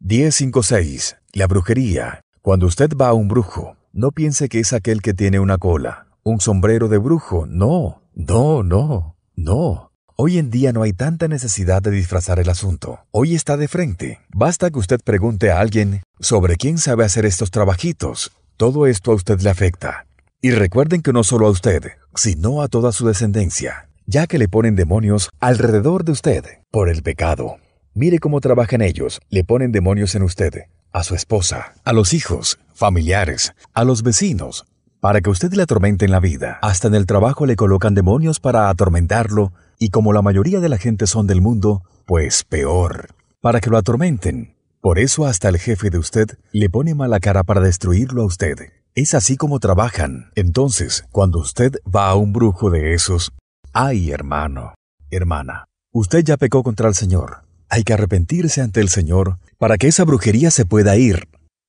10.56. La brujería. Cuando usted va a un brujo, no piense que es aquel que tiene una cola, un sombrero de brujo. No, no, no, no. Hoy en día no hay tanta necesidad de disfrazar el asunto. Hoy está de frente. Basta que usted pregunte a alguien sobre quién sabe hacer estos trabajitos. Todo esto a usted le afecta. Y recuerden que no solo a usted, sino a toda su descendencia, ya que le ponen demonios alrededor de usted por el pecado. Mire cómo trabajan ellos, le ponen demonios en usted, a su esposa, a los hijos, familiares, a los vecinos, para que usted le atormente en la vida. Hasta en el trabajo le colocan demonios para atormentarlo y como la mayoría de la gente son del mundo, pues peor, para que lo atormenten. Por eso hasta el jefe de usted le pone mala cara para destruirlo a usted. Es así como trabajan. Entonces, cuando usted va a un brujo de esos, ay hermano, hermana, usted ya pecó contra el Señor. Hay que arrepentirse ante el Señor para que esa brujería se pueda ir.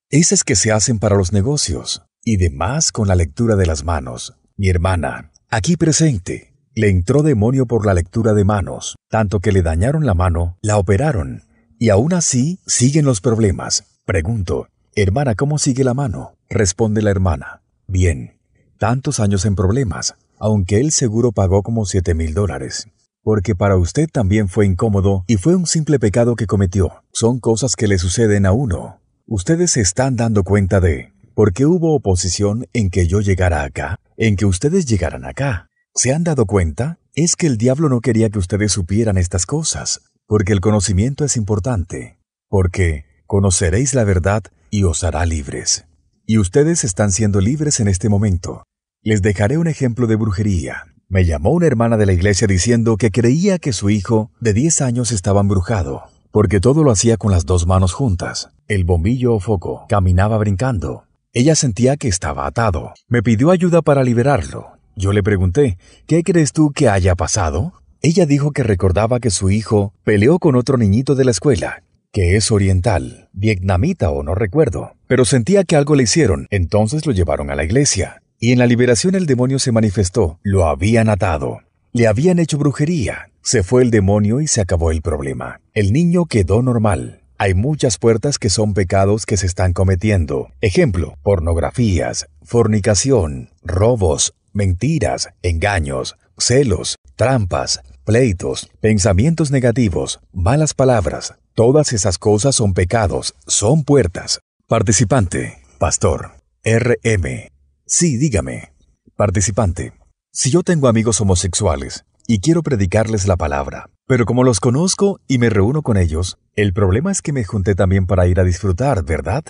Esas que se hacen para los negocios y demás con la lectura de las manos. Mi hermana, aquí presente, le entró demonio por la lectura de manos, tanto que le dañaron la mano, la operaron, y aún así siguen los problemas. Pregunto, hermana, ¿cómo sigue la mano? Responde la hermana, bien, tantos años en problemas, aunque él seguro pagó como 7 mil dólares. Porque para usted también fue incómodo y fue un simple pecado que cometió. Son cosas que le suceden a uno. Ustedes se están dando cuenta de por qué hubo oposición en que yo llegara acá, en que ustedes llegaran acá. ¿Se han dado cuenta? Es que el diablo no quería que ustedes supieran estas cosas, porque el conocimiento es importante, porque conoceréis la verdad y os hará libres. Y ustedes están siendo libres en este momento. Les dejaré un ejemplo de brujería. Me llamó una hermana de la iglesia diciendo que creía que su hijo de 10 años estaba embrujado porque todo lo hacía con las dos manos juntas, el bombillo o foco, caminaba brincando. Ella sentía que estaba atado. Me pidió ayuda para liberarlo. Yo le pregunté, ¿qué crees tú que haya pasado? Ella dijo que recordaba que su hijo peleó con otro niñito de la escuela, que es oriental, vietnamita o no recuerdo, pero sentía que algo le hicieron, entonces lo llevaron a la iglesia. Y en la liberación el demonio se manifestó, lo habían atado. Le habían hecho brujería, se fue el demonio y se acabó el problema. El niño quedó normal. Hay muchas puertas que son pecados que se están cometiendo. Ejemplo, pornografías, fornicación, robos, mentiras, engaños, celos, trampas, pleitos, pensamientos negativos, malas palabras. Todas esas cosas son pecados, son puertas. Participante, Pastor, RM. Sí, dígame. Participante, si yo tengo amigos homosexuales y quiero predicarles la palabra, pero como los conozco y me reúno con ellos, el problema es que me junté también para ir a disfrutar, ¿verdad?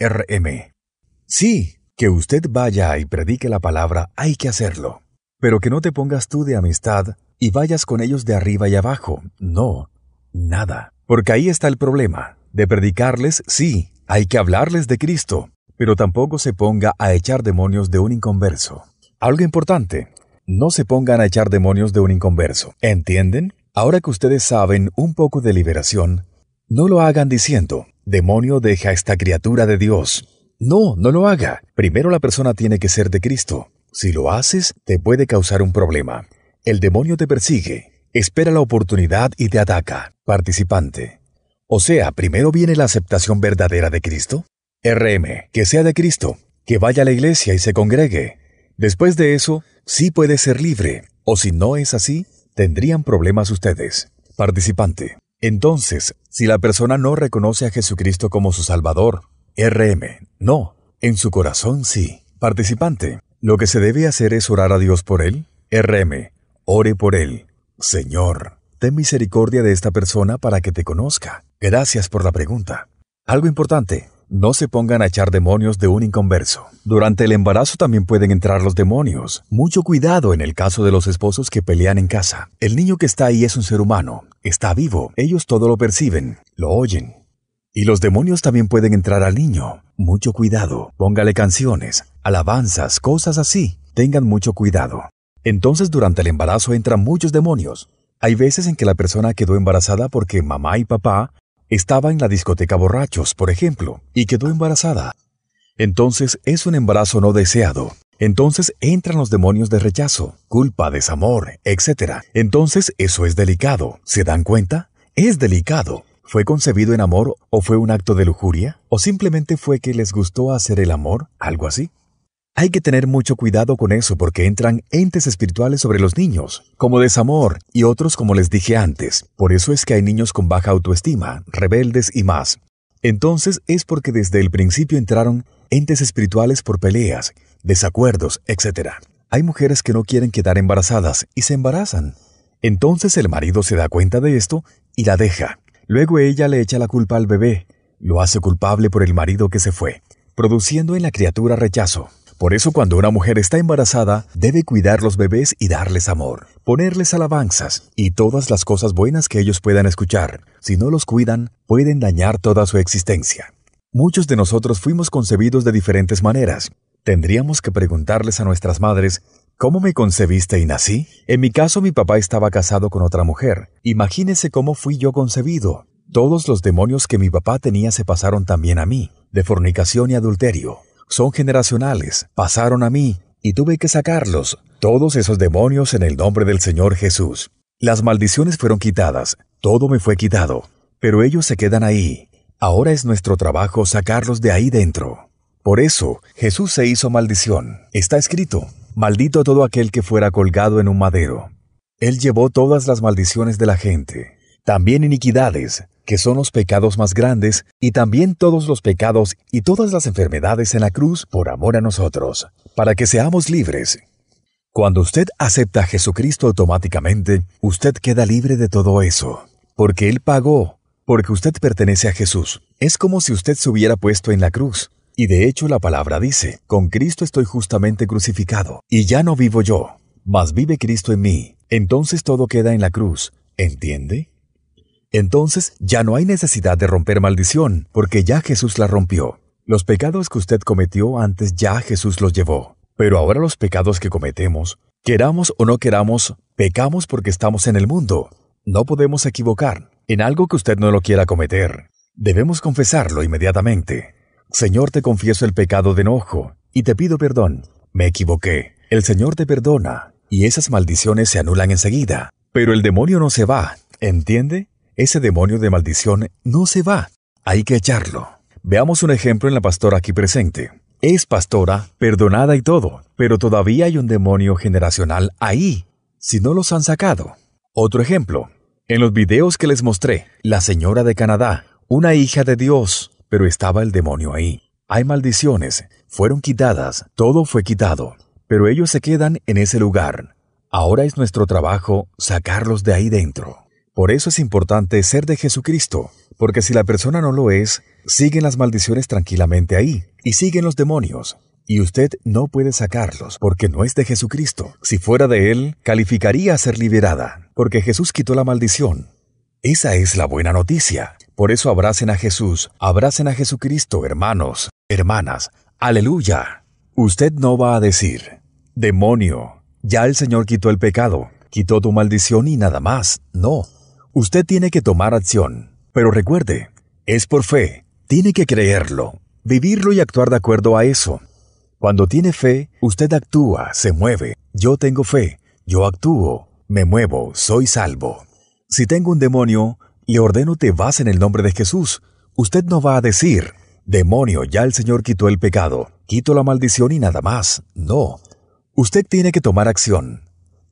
RM. Sí, que usted vaya y predique la palabra hay que hacerlo, pero que no te pongas tú de amistad y vayas con ellos de arriba y abajo, no, nada. Porque ahí está el problema. De predicarles, sí, hay que hablarles de Cristo, pero tampoco se ponga a echar demonios de un inconverso. Algo importante, no se pongan a echar demonios de un inconverso. ¿Entienden? Ahora que ustedes saben un poco de liberación, no lo hagan diciendo, demonio deja esta criatura de Dios. No, no lo haga. Primero la persona tiene que ser de Cristo. Si lo haces, te puede causar un problema. El demonio te persigue, espera la oportunidad y te ataca. Participante. O sea, primero viene la aceptación verdadera de Cristo. RM, que sea de Cristo, que vaya a la iglesia y se congregue, Después de eso, sí puede ser libre, o si no es así, tendrían problemas ustedes. Participante. Entonces, si la persona no reconoce a Jesucristo como su Salvador, RM, no, en su corazón sí. Participante. Lo que se debe hacer es orar a Dios por él. RM, ore por él. Señor, ten misericordia de esta persona para que te conozca. Gracias por la pregunta. Algo importante, no se pongan a echar demonios de un inconverso. Durante el embarazo también pueden entrar los demonios. Mucho cuidado en el caso de los esposos que pelean en casa. El niño que está ahí es un ser humano. Está vivo. Ellos todo lo perciben, lo oyen. Y los demonios también pueden entrar al niño. Mucho cuidado. Póngale canciones, alabanzas, cosas así. Tengan mucho cuidado. Entonces durante el embarazo entran muchos demonios. Hay veces en que la persona quedó embarazada porque mamá y papá estaba en la discoteca borrachos, por ejemplo, y quedó embarazada. Entonces es un embarazo no deseado. Entonces entran los demonios de rechazo, culpa, desamor, etc. Entonces eso es delicado. ¿Se dan cuenta? Es delicado. ¿Fue concebido en amor o fue un acto de lujuria? ¿O simplemente fue que les gustó hacer el amor? ¿Algo así? Hay que tener mucho cuidado con eso porque entran entes espirituales sobre los niños, como desamor y otros como les dije antes. Por eso es que hay niños con baja autoestima, rebeldes y más. Entonces es porque desde el principio entraron entes espirituales por peleas, desacuerdos, etc. Hay mujeres que no quieren quedar embarazadas y se embarazan. Entonces el marido se da cuenta de esto y la deja. Luego ella le echa la culpa al bebé, lo hace culpable por el marido que se fue, produciendo en la criatura rechazo. Por eso cuando una mujer está embarazada, debe cuidar los bebés y darles amor, ponerles alabanzas y todas las cosas buenas que ellos puedan escuchar. Si no los cuidan, pueden dañar toda su existencia. Muchos de nosotros fuimos concebidos de diferentes maneras. Tendríamos que preguntarles a nuestras madres, ¿cómo me concebiste y nací? En mi caso mi papá estaba casado con otra mujer. Imagínese cómo fui yo concebido. Todos los demonios que mi papá tenía se pasaron también a mí, de fornicación y adulterio son generacionales, pasaron a mí, y tuve que sacarlos, todos esos demonios en el nombre del Señor Jesús. Las maldiciones fueron quitadas, todo me fue quitado, pero ellos se quedan ahí. Ahora es nuestro trabajo sacarlos de ahí dentro. Por eso Jesús se hizo maldición. Está escrito, maldito todo aquel que fuera colgado en un madero. Él llevó todas las maldiciones de la gente, también iniquidades, que son los pecados más grandes, y también todos los pecados y todas las enfermedades en la cruz por amor a nosotros, para que seamos libres. Cuando usted acepta a Jesucristo automáticamente, usted queda libre de todo eso, porque Él pagó, porque usted pertenece a Jesús. Es como si usted se hubiera puesto en la cruz. Y de hecho la palabra dice, con Cristo estoy justamente crucificado, y ya no vivo yo, mas vive Cristo en mí. Entonces todo queda en la cruz, ¿entiende? Entonces ya no hay necesidad de romper maldición, porque ya Jesús la rompió. Los pecados que usted cometió antes ya Jesús los llevó. Pero ahora los pecados que cometemos, queramos o no queramos, pecamos porque estamos en el mundo. No podemos equivocar en algo que usted no lo quiera cometer. Debemos confesarlo inmediatamente. Señor, te confieso el pecado de enojo y te pido perdón. Me equivoqué. El Señor te perdona y esas maldiciones se anulan enseguida. Pero el demonio no se va, ¿entiende? Ese demonio de maldición no se va, hay que echarlo. Veamos un ejemplo en la pastora aquí presente. Es pastora, perdonada y todo, pero todavía hay un demonio generacional ahí, si no los han sacado. Otro ejemplo, en los videos que les mostré, la señora de Canadá, una hija de Dios, pero estaba el demonio ahí. Hay maldiciones, fueron quitadas, todo fue quitado, pero ellos se quedan en ese lugar. Ahora es nuestro trabajo sacarlos de ahí dentro. Por eso es importante ser de Jesucristo, porque si la persona no lo es, siguen las maldiciones tranquilamente ahí, y siguen los demonios, y usted no puede sacarlos porque no es de Jesucristo. Si fuera de Él, calificaría a ser liberada, porque Jesús quitó la maldición. Esa es la buena noticia. Por eso abracen a Jesús, abracen a Jesucristo, hermanos, hermanas. Aleluya. Usted no va a decir, demonio, ya el Señor quitó el pecado, quitó tu maldición y nada más. No. Usted tiene que tomar acción, pero recuerde, es por fe, tiene que creerlo, vivirlo y actuar de acuerdo a eso. Cuando tiene fe, usted actúa, se mueve. Yo tengo fe, yo actúo, me muevo, soy salvo. Si tengo un demonio, le ordeno te vas en el nombre de Jesús. Usted no va a decir, demonio, ya el Señor quitó el pecado, quito la maldición y nada más. No. Usted tiene que tomar acción.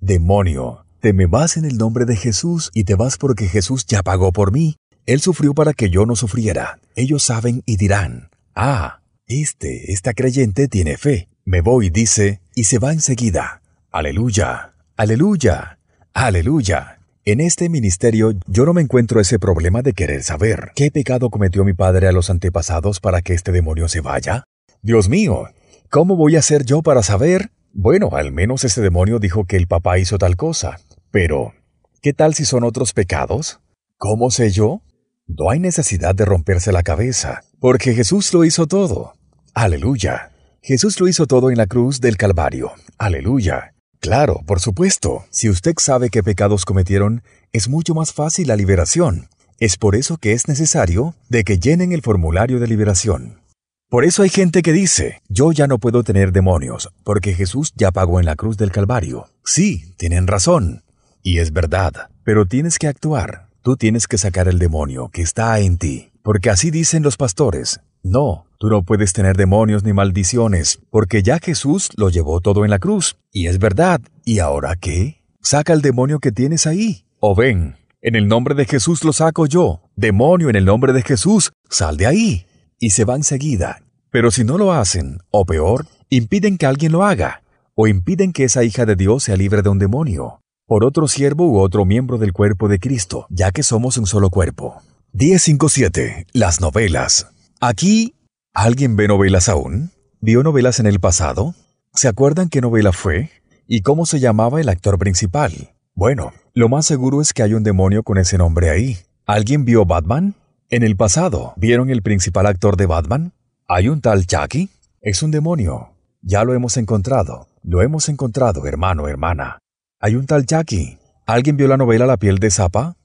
Demonio, te me vas en el nombre de Jesús y te vas porque Jesús ya pagó por mí. Él sufrió para que yo no sufriera. Ellos saben y dirán, ah, este, esta creyente tiene fe. Me voy, dice, y se va enseguida. Aleluya, aleluya, aleluya. En este ministerio yo no me encuentro ese problema de querer saber qué pecado cometió mi padre a los antepasados para que este demonio se vaya. Dios mío, ¿cómo voy a hacer yo para saber? Bueno, al menos ese demonio dijo que el papá hizo tal cosa. Pero, ¿qué tal si son otros pecados? ¿Cómo sé yo? No hay necesidad de romperse la cabeza, porque Jesús lo hizo todo. Aleluya. Jesús lo hizo todo en la cruz del Calvario. Aleluya. Claro, por supuesto. Si usted sabe qué pecados cometieron, es mucho más fácil la liberación. Es por eso que es necesario de que llenen el formulario de liberación. Por eso hay gente que dice, yo ya no puedo tener demonios, porque Jesús ya pagó en la cruz del Calvario. Sí, tienen razón y es verdad. Pero tienes que actuar, tú tienes que sacar el demonio que está en ti, porque así dicen los pastores. No, tú no puedes tener demonios ni maldiciones, porque ya Jesús lo llevó todo en la cruz, y es verdad. ¿Y ahora qué? Saca el demonio que tienes ahí. O ven, en el nombre de Jesús lo saco yo. Demonio, en el nombre de Jesús, sal de ahí. Y se va enseguida. Pero si no lo hacen, o peor, impiden que alguien lo haga, o impiden que esa hija de Dios sea libre de un demonio por otro siervo u otro miembro del cuerpo de Cristo, ya que somos un solo cuerpo. 1057. Las novelas. Aquí, ¿alguien ve novelas aún? ¿Vio novelas en el pasado? ¿Se acuerdan qué novela fue? ¿Y cómo se llamaba el actor principal? Bueno, lo más seguro es que hay un demonio con ese nombre ahí. ¿Alguien vio Batman? En el pasado, ¿vieron el principal actor de Batman? ¿Hay un tal Chucky? Es un demonio. Ya lo hemos encontrado. Lo hemos encontrado, hermano, hermana. Hay un tal Jackie. ¿Alguien vio la novela La piel de Zapa?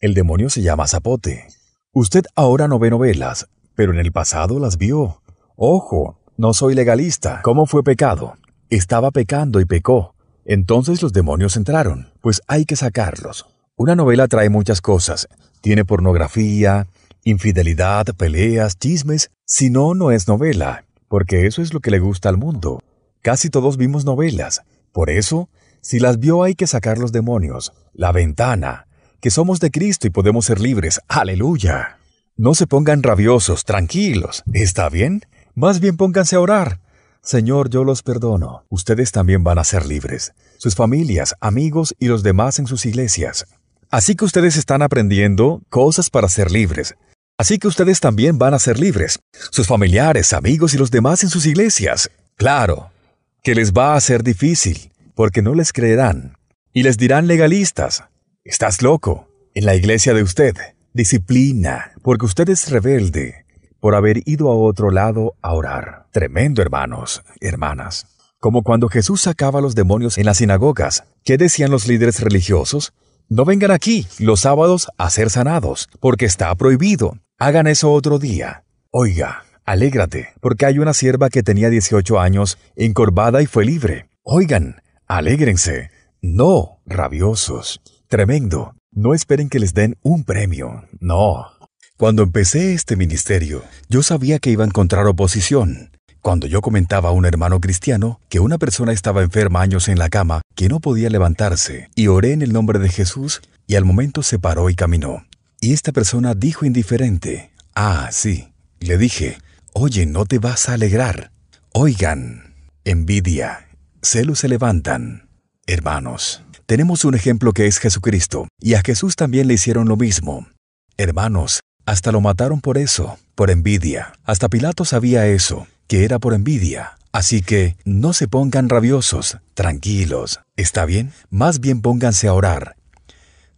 El demonio se llama Zapote. Usted ahora no ve novelas, pero en el pasado las vio. Ojo, no soy legalista. ¿Cómo fue pecado? Estaba pecando y pecó. Entonces los demonios entraron, pues hay que sacarlos. Una novela trae muchas cosas. Tiene pornografía, infidelidad, peleas, chismes. Si no, no es novela, porque eso es lo que le gusta al mundo. Casi todos vimos novelas. Por eso, si las vio hay que sacar los demonios, la ventana, que somos de Cristo y podemos ser libres. Aleluya. No se pongan rabiosos, tranquilos. ¿Está bien? Más bien pónganse a orar. Señor, yo los perdono. Ustedes también van a ser libres. Sus familias, amigos y los demás en sus iglesias. Así que ustedes están aprendiendo cosas para ser libres. Así que ustedes también van a ser libres. Sus familiares, amigos y los demás en sus iglesias. Claro, que les va a ser difícil porque no les creerán. Y les dirán legalistas, estás loco, en la iglesia de usted. Disciplina, porque usted es rebelde, por haber ido a otro lado a orar. Tremendo, hermanos, hermanas. Como cuando Jesús sacaba a los demonios en las sinagogas, ¿qué decían los líderes religiosos? No vengan aquí los sábados a ser sanados, porque está prohibido. Hagan eso otro día. Oiga, alégrate, porque hay una sierva que tenía 18 años, encorvada y fue libre. Oigan, Alégrense, no, rabiosos, tremendo, no esperen que les den un premio, no. Cuando empecé este ministerio, yo sabía que iba a encontrar oposición. Cuando yo comentaba a un hermano cristiano que una persona estaba enferma años en la cama, que no podía levantarse, y oré en el nombre de Jesús, y al momento se paró y caminó. Y esta persona dijo indiferente, Ah, sí. Le dije, Oye, no te vas a alegrar. Oigan, envidia, celos se levantan. Hermanos, tenemos un ejemplo que es Jesucristo, y a Jesús también le hicieron lo mismo. Hermanos, hasta lo mataron por eso, por envidia. Hasta Pilato sabía eso, que era por envidia. Así que no se pongan rabiosos, tranquilos. ¿Está bien? Más bien pónganse a orar.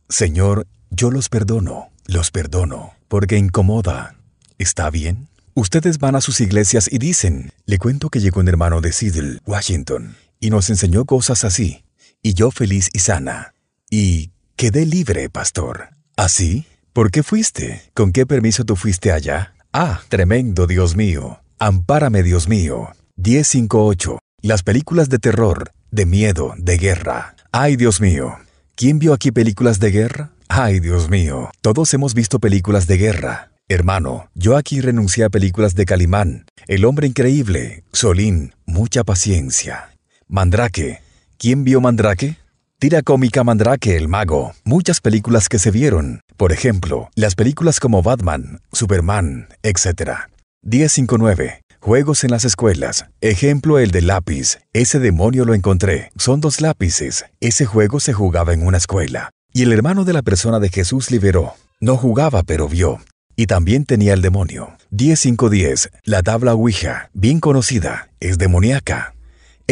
Señor, yo los perdono, los perdono, porque incomoda. ¿Está bien? Ustedes van a sus iglesias y dicen, le cuento que llegó un hermano de Seattle, Washington, y nos enseñó cosas así, y yo feliz y sana. Y quedé libre, pastor. ¿Así? ¿Ah, ¿Por qué fuiste? ¿Con qué permiso tú fuiste allá? Ah, tremendo, Dios mío. Ampárame, Dios mío. 1058. Las películas de terror, de miedo, de guerra. Ay, Dios mío. ¿Quién vio aquí películas de guerra? Ay, Dios mío. Todos hemos visto películas de guerra. Hermano, yo aquí renuncié a películas de Calimán, El hombre increíble, Solín, mucha paciencia. Mandrake. ¿Quién vio Mandrake? Tira cómica Mandrake el Mago. Muchas películas que se vieron. Por ejemplo, las películas como Batman, Superman, etc. 1059. Juegos en las escuelas. Ejemplo el de lápiz. Ese demonio lo encontré. Son dos lápices. Ese juego se jugaba en una escuela. Y el hermano de la persona de Jesús liberó. No jugaba, pero vio. Y también tenía el demonio. 10510. La tabla Ouija, bien conocida, es demoníaca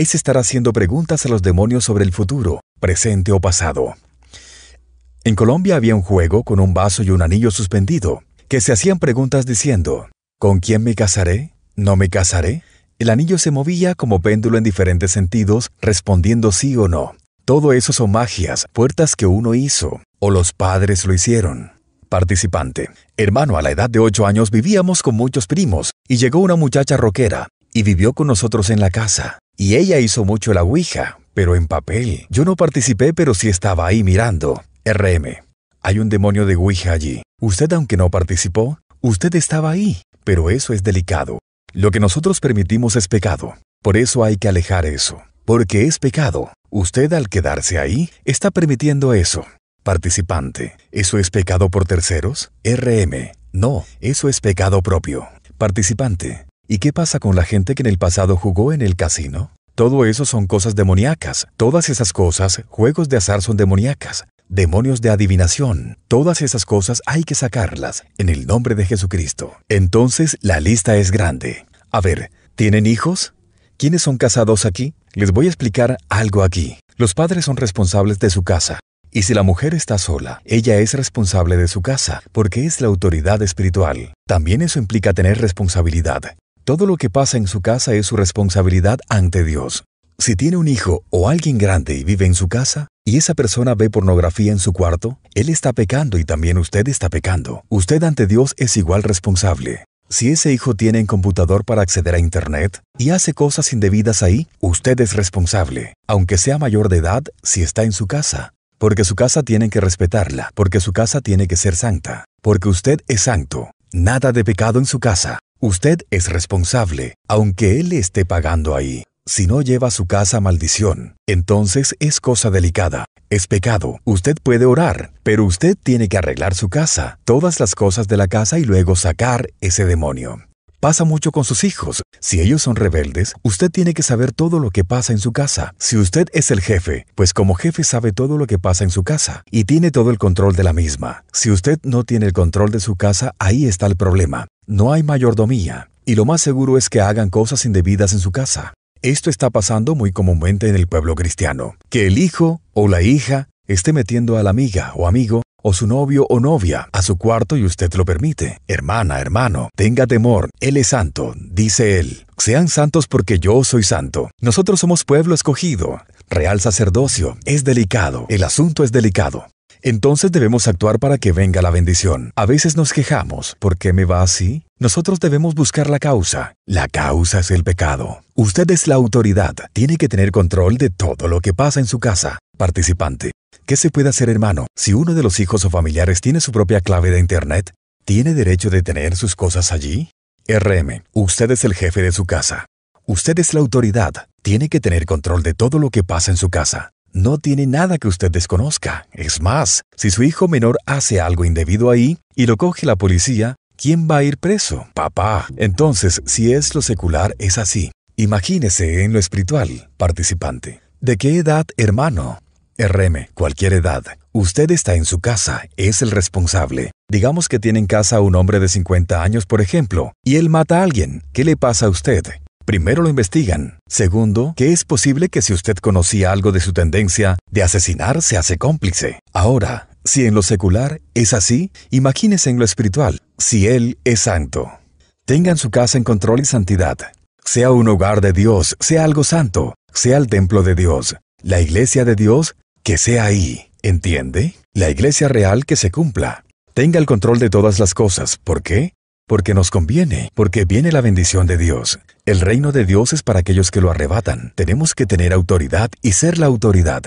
es estar haciendo preguntas a los demonios sobre el futuro, presente o pasado. En Colombia había un juego con un vaso y un anillo suspendido, que se hacían preguntas diciendo, ¿con quién me casaré? ¿No me casaré? El anillo se movía como péndulo en diferentes sentidos, respondiendo sí o no. Todo eso son magias, puertas que uno hizo, o los padres lo hicieron. Participante. Hermano, a la edad de 8 años vivíamos con muchos primos, y llegó una muchacha roquera, y vivió con nosotros en la casa. Y ella hizo mucho la Ouija, pero en papel. Yo no participé, pero sí estaba ahí mirando. RM. Hay un demonio de Ouija allí. Usted, aunque no participó, usted estaba ahí. Pero eso es delicado. Lo que nosotros permitimos es pecado. Por eso hay que alejar eso. Porque es pecado. Usted al quedarse ahí está permitiendo eso. Participante. ¿Eso es pecado por terceros? RM. No, eso es pecado propio. Participante. ¿Y qué pasa con la gente que en el pasado jugó en el casino? Todo eso son cosas demoníacas. Todas esas cosas, juegos de azar son demoníacas. Demonios de adivinación, todas esas cosas hay que sacarlas en el nombre de Jesucristo. Entonces la lista es grande. A ver, ¿tienen hijos? ¿Quiénes son casados aquí? Les voy a explicar algo aquí. Los padres son responsables de su casa. Y si la mujer está sola, ella es responsable de su casa, porque es la autoridad espiritual. También eso implica tener responsabilidad. Todo lo que pasa en su casa es su responsabilidad ante Dios. Si tiene un hijo o alguien grande y vive en su casa, y esa persona ve pornografía en su cuarto, él está pecando y también usted está pecando. Usted ante Dios es igual responsable. Si ese hijo tiene un computador para acceder a Internet y hace cosas indebidas ahí, usted es responsable, aunque sea mayor de edad, si está en su casa. Porque su casa tiene que respetarla, porque su casa tiene que ser santa, porque usted es santo. Nada de pecado en su casa. Usted es responsable, aunque él le esté pagando ahí. Si no lleva su casa maldición, entonces es cosa delicada. Es pecado. Usted puede orar, pero usted tiene que arreglar su casa, todas las cosas de la casa y luego sacar ese demonio. Pasa mucho con sus hijos. Si ellos son rebeldes, usted tiene que saber todo lo que pasa en su casa. Si usted es el jefe, pues como jefe sabe todo lo que pasa en su casa y tiene todo el control de la misma. Si usted no tiene el control de su casa, ahí está el problema. No hay mayordomía, y lo más seguro es que hagan cosas indebidas en su casa. Esto está pasando muy comúnmente en el pueblo cristiano, que el hijo o la hija esté metiendo a la amiga o amigo o su novio o novia a su cuarto y usted lo permite. Hermana, hermano, tenga temor, Él es santo, dice Él. Sean santos porque yo soy santo. Nosotros somos pueblo escogido, real sacerdocio. Es delicado, el asunto es delicado. Entonces debemos actuar para que venga la bendición. A veces nos quejamos, ¿por qué me va así? Nosotros debemos buscar la causa. La causa es el pecado. Usted es la autoridad, tiene que tener control de todo lo que pasa en su casa. Participante, ¿Qué se puede hacer, hermano? Si uno de los hijos o familiares tiene su propia clave de Internet, ¿tiene derecho de tener sus cosas allí? RM, usted es el jefe de su casa. Usted es la autoridad. Tiene que tener control de todo lo que pasa en su casa. No tiene nada que usted desconozca. Es más, si su hijo menor hace algo indebido ahí y lo coge la policía, ¿quién va a ir preso? Papá. Entonces, si es lo secular, es así. Imagínese en lo espiritual, participante. ¿De qué edad, hermano? RM, cualquier edad. Usted está en su casa, es el responsable. Digamos que tiene en casa a un hombre de 50 años, por ejemplo, y él mata a alguien. ¿Qué le pasa a usted? Primero lo investigan. Segundo, que es posible que si usted conocía algo de su tendencia de asesinar, se hace cómplice. Ahora, si en lo secular es así, imagínese en lo espiritual, si Él es santo. Tengan su casa en control y santidad. Sea un hogar de Dios, sea algo santo, sea el templo de Dios. La iglesia de Dios que sea ahí, ¿entiende? La iglesia real que se cumpla. Tenga el control de todas las cosas. ¿Por qué? Porque nos conviene, porque viene la bendición de Dios. El reino de Dios es para aquellos que lo arrebatan. Tenemos que tener autoridad y ser la autoridad.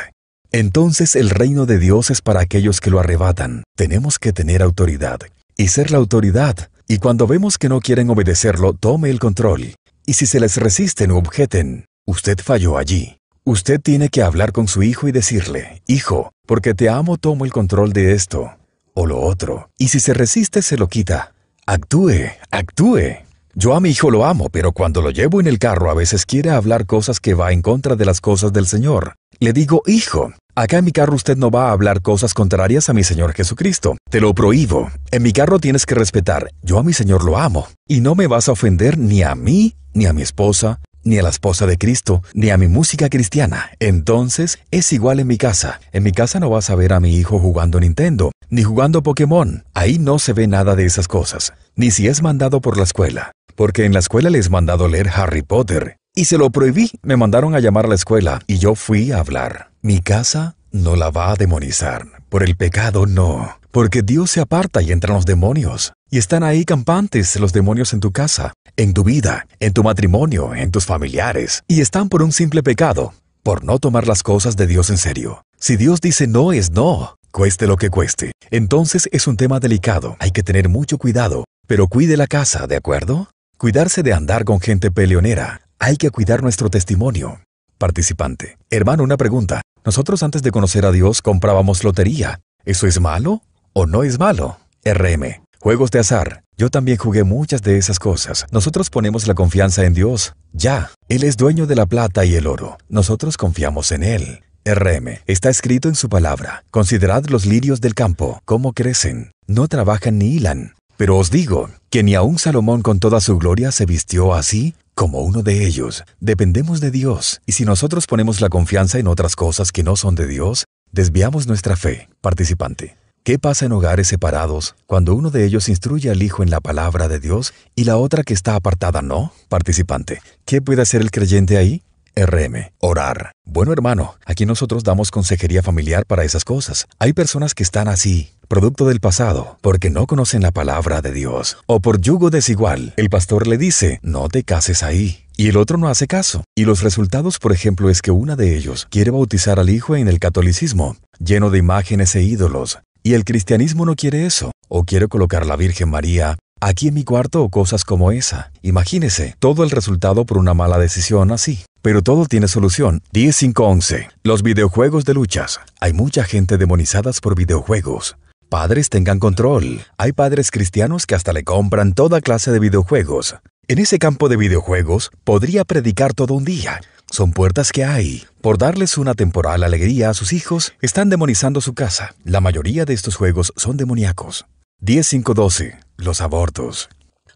Entonces el reino de Dios es para aquellos que lo arrebatan. Tenemos que tener autoridad y ser la autoridad. Y cuando vemos que no quieren obedecerlo, tome el control. Y si se les resisten o objeten, usted falló allí. Usted tiene que hablar con su hijo y decirle, Hijo, porque te amo tomo el control de esto o lo otro, y si se resiste se lo quita. Actúe, actúe. Yo a mi hijo lo amo, pero cuando lo llevo en el carro a veces quiere hablar cosas que va en contra de las cosas del Señor. Le digo, hijo, acá en mi carro usted no va a hablar cosas contrarias a mi Señor Jesucristo. Te lo prohíbo. En mi carro tienes que respetar. Yo a mi Señor lo amo. Y no me vas a ofender ni a mí, ni a mi esposa, ni a la esposa de Cristo, ni a mi música cristiana. Entonces es igual en mi casa. En mi casa no vas a ver a mi hijo jugando Nintendo, ni jugando Pokémon. Ahí no se ve nada de esas cosas, ni si es mandado por la escuela. Porque en la escuela les mandado leer Harry Potter. Y se lo prohibí. Me mandaron a llamar a la escuela y yo fui a hablar. Mi casa no la va a demonizar. Por el pecado no. Porque Dios se aparta y entran los demonios. Y están ahí campantes los demonios en tu casa, en tu vida, en tu matrimonio, en tus familiares, y están por un simple pecado, por no tomar las cosas de Dios en serio. Si Dios dice no es no, cueste lo que cueste. Entonces es un tema delicado, hay que tener mucho cuidado, pero cuide la casa, ¿de acuerdo? Cuidarse de andar con gente peleonera, hay que cuidar nuestro testimonio. Participante, hermano, una pregunta. Nosotros antes de conocer a Dios comprábamos lotería. ¿Eso es malo o no es malo? RM, Juegos de azar. Yo también jugué muchas de esas cosas. Nosotros ponemos la confianza en Dios. Ya. Él es dueño de la plata y el oro. Nosotros confiamos en Él. RM. Está escrito en su palabra. Considerad los lirios del campo, cómo crecen. No trabajan ni hilan. Pero os digo que ni aun Salomón con toda su gloria se vistió así como uno de ellos. Dependemos de Dios, y si nosotros ponemos la confianza en otras cosas que no son de Dios, desviamos nuestra fe. Participante. ¿Qué pasa en hogares separados cuando uno de ellos instruye al hijo en la palabra de Dios y la otra que está apartada no? Participante, ¿qué puede hacer el creyente ahí? RM, orar. Bueno hermano, aquí nosotros damos consejería familiar para esas cosas. Hay personas que están así, producto del pasado, porque no conocen la palabra de Dios, o por yugo desigual. El pastor le dice, no te cases ahí. Y el otro no hace caso. Y los resultados, por ejemplo, es que una de ellos quiere bautizar al hijo en el catolicismo, lleno de imágenes e ídolos, y el cristianismo no quiere eso, o quiere colocar la Virgen María aquí en mi cuarto o cosas como esa. Imagínese, todo el resultado por una mala decisión así. Pero todo tiene solución. 10.5.11. Los videojuegos de luchas. Hay mucha gente demonizadas por videojuegos. Padres tengan control. Hay padres cristianos que hasta le compran toda clase de videojuegos. En ese campo de videojuegos podría predicar todo un día, son puertas que hay. Por darles una temporal alegría a sus hijos, están demonizando su casa. La mayoría de estos juegos son demoníacos. 10.5.12. Los abortos.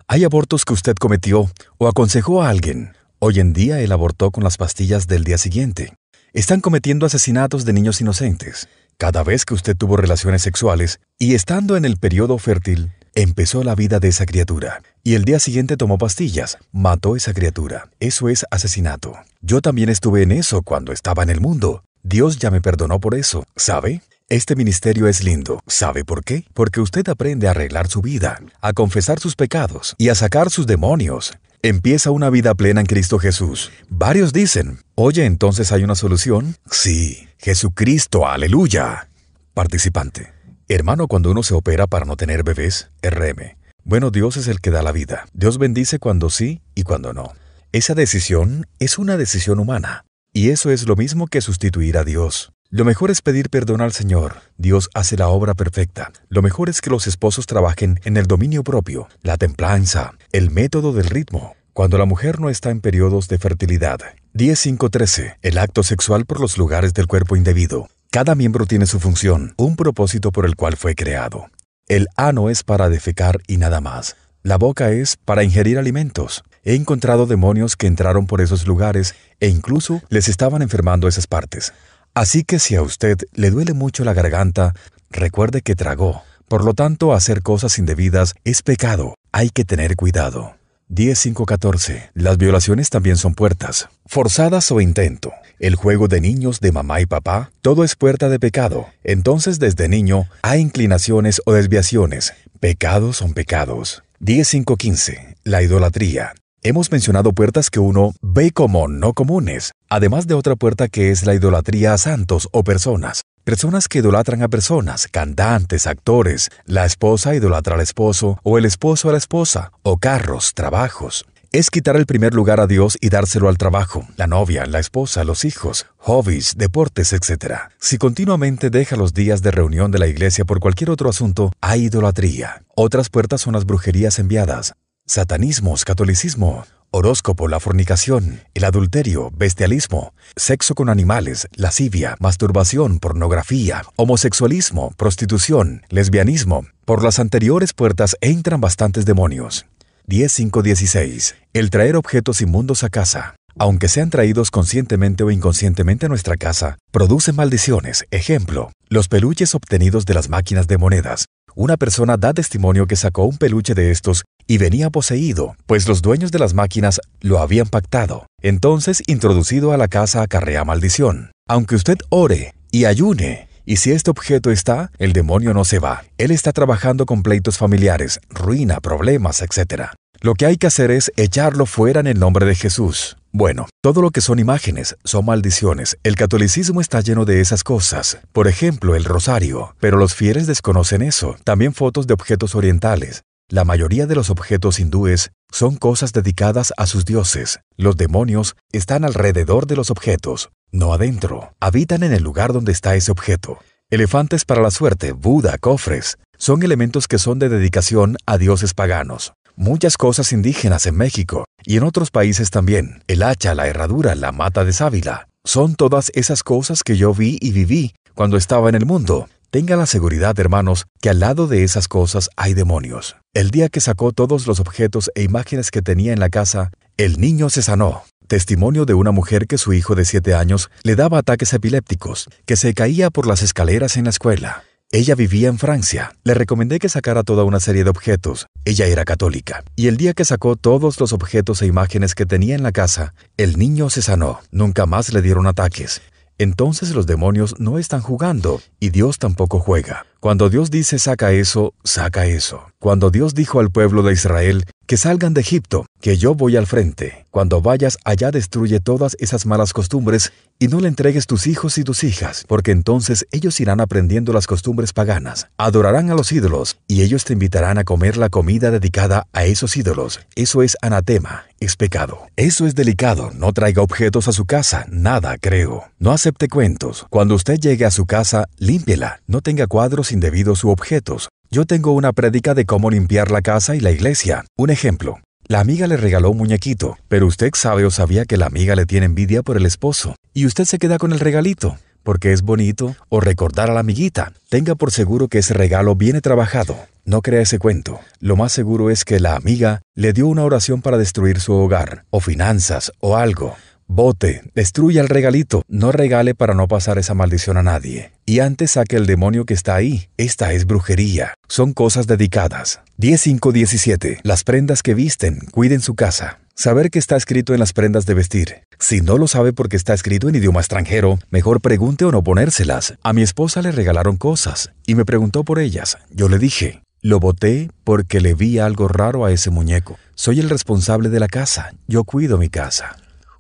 Hay abortos que usted cometió o aconsejó a alguien. Hoy en día él abortó con las pastillas del día siguiente. Están cometiendo asesinatos de niños inocentes. Cada vez que usted tuvo relaciones sexuales y estando en el periodo fértil, empezó la vida de esa criatura. Y el día siguiente tomó pastillas, mató esa criatura. Eso es asesinato. Yo también estuve en eso cuando estaba en el mundo. Dios ya me perdonó por eso, ¿sabe? Este ministerio es lindo. ¿Sabe por qué? Porque usted aprende a arreglar su vida, a confesar sus pecados y a sacar sus demonios. Empieza una vida plena en Cristo Jesús. Varios dicen, oye, entonces hay una solución. Sí, Jesucristo, aleluya. Participante. Hermano, cuando uno se opera para no tener bebés, RM. Bueno, Dios es el que da la vida. Dios bendice cuando sí y cuando no. Esa decisión es una decisión humana, y eso es lo mismo que sustituir a Dios. Lo mejor es pedir perdón al Señor. Dios hace la obra perfecta. Lo mejor es que los esposos trabajen en el dominio propio, la templanza, el método del ritmo, cuando la mujer no está en periodos de fertilidad. 10.5.13. El acto sexual por los lugares del cuerpo indebido. Cada miembro tiene su función, un propósito por el cual fue creado. El ano es para defecar y nada más. La boca es para ingerir alimentos. He encontrado demonios que entraron por esos lugares e incluso les estaban enfermando esas partes. Así que si a usted le duele mucho la garganta, recuerde que tragó. Por lo tanto, hacer cosas indebidas es pecado. Hay que tener cuidado. 10.5.14. Las violaciones también son puertas. Forzadas o intento. El juego de niños de mamá y papá, todo es puerta de pecado. Entonces desde niño hay inclinaciones o desviaciones. Pecados son pecados. 10.5.15. La idolatría. Hemos mencionado puertas que uno ve como no comunes, además de otra puerta que es la idolatría a santos o personas. Personas que idolatran a personas, cantantes, actores, la esposa idolatra al esposo o el esposo a la esposa, o carros, trabajos. Es quitar el primer lugar a Dios y dárselo al trabajo, la novia, la esposa, los hijos, hobbies, deportes, etc. Si continuamente deja los días de reunión de la iglesia por cualquier otro asunto, hay idolatría. Otras puertas son las brujerías enviadas, satanismos, catolicismo, horóscopo, la fornicación, el adulterio, bestialismo, sexo con animales, lascivia, masturbación, pornografía, homosexualismo, prostitución, lesbianismo. Por las anteriores puertas entran bastantes demonios. 10.5.16. El traer objetos inmundos a casa. Aunque sean traídos conscientemente o inconscientemente a nuestra casa, produce maldiciones. Ejemplo, los peluches obtenidos de las máquinas de monedas. Una persona da testimonio que sacó un peluche de estos y venía poseído, pues los dueños de las máquinas lo habían pactado. Entonces introducido a la casa acarrea maldición. Aunque usted ore y ayune, y si este objeto está, el demonio no se va. Él está trabajando con pleitos familiares, ruina, problemas, etc. Lo que hay que hacer es echarlo fuera en el nombre de Jesús. Bueno, todo lo que son imágenes son maldiciones. El catolicismo está lleno de esas cosas. Por ejemplo, el rosario. Pero los fieles desconocen eso. También fotos de objetos orientales. La mayoría de los objetos hindúes son cosas dedicadas a sus dioses. Los demonios están alrededor de los objetos, no adentro. Habitan en el lugar donde está ese objeto. Elefantes para la suerte, Buda, cofres, son elementos que son de dedicación a dioses paganos. Muchas cosas indígenas en México y en otros países también, el hacha, la herradura, la mata de sábila, son todas esas cosas que yo vi y viví cuando estaba en el mundo Tenga la seguridad, hermanos, que al lado de esas cosas hay demonios. El día que sacó todos los objetos e imágenes que tenía en la casa, el niño se sanó. Testimonio de una mujer que su hijo de 7 años le daba ataques epilépticos, que se caía por las escaleras en la escuela. Ella vivía en Francia. Le recomendé que sacara toda una serie de objetos. Ella era católica. Y el día que sacó todos los objetos e imágenes que tenía en la casa, el niño se sanó. Nunca más le dieron ataques entonces los demonios no están jugando y Dios tampoco juega. Cuando Dios dice saca eso, saca eso. Cuando Dios dijo al pueblo de Israel, que salgan de Egipto, que yo voy al frente. Cuando vayas allá destruye todas esas malas costumbres y no le entregues tus hijos y tus hijas, porque entonces ellos irán aprendiendo las costumbres paganas. Adorarán a los ídolos y ellos te invitarán a comer la comida dedicada a esos ídolos. Eso es anatema, es pecado. Eso es delicado, no traiga objetos a su casa, nada creo. No acepte cuentos. Cuando usted llegue a su casa, límpiela. No tenga cuadros indebidos u objetos. Yo tengo una prédica de cómo limpiar la casa y la iglesia. Un ejemplo. La amiga le regaló un muñequito, pero usted sabe o sabía que la amiga le tiene envidia por el esposo, y usted se queda con el regalito, porque es bonito, o recordar a la amiguita. Tenga por seguro que ese regalo viene trabajado. No crea ese cuento. Lo más seguro es que la amiga le dio una oración para destruir su hogar, o finanzas, o algo. Bote, destruya el regalito, no regale para no pasar esa maldición a nadie. Y antes saque el demonio que está ahí. Esta es brujería. Son cosas dedicadas. 10.5.17. Las prendas que visten, cuiden su casa. Saber que está escrito en las prendas de vestir. Si no lo sabe porque está escrito en idioma extranjero, mejor pregunte o no ponérselas. A mi esposa le regalaron cosas y me preguntó por ellas. Yo le dije, lo boté porque le vi algo raro a ese muñeco. Soy el responsable de la casa. Yo cuido mi casa.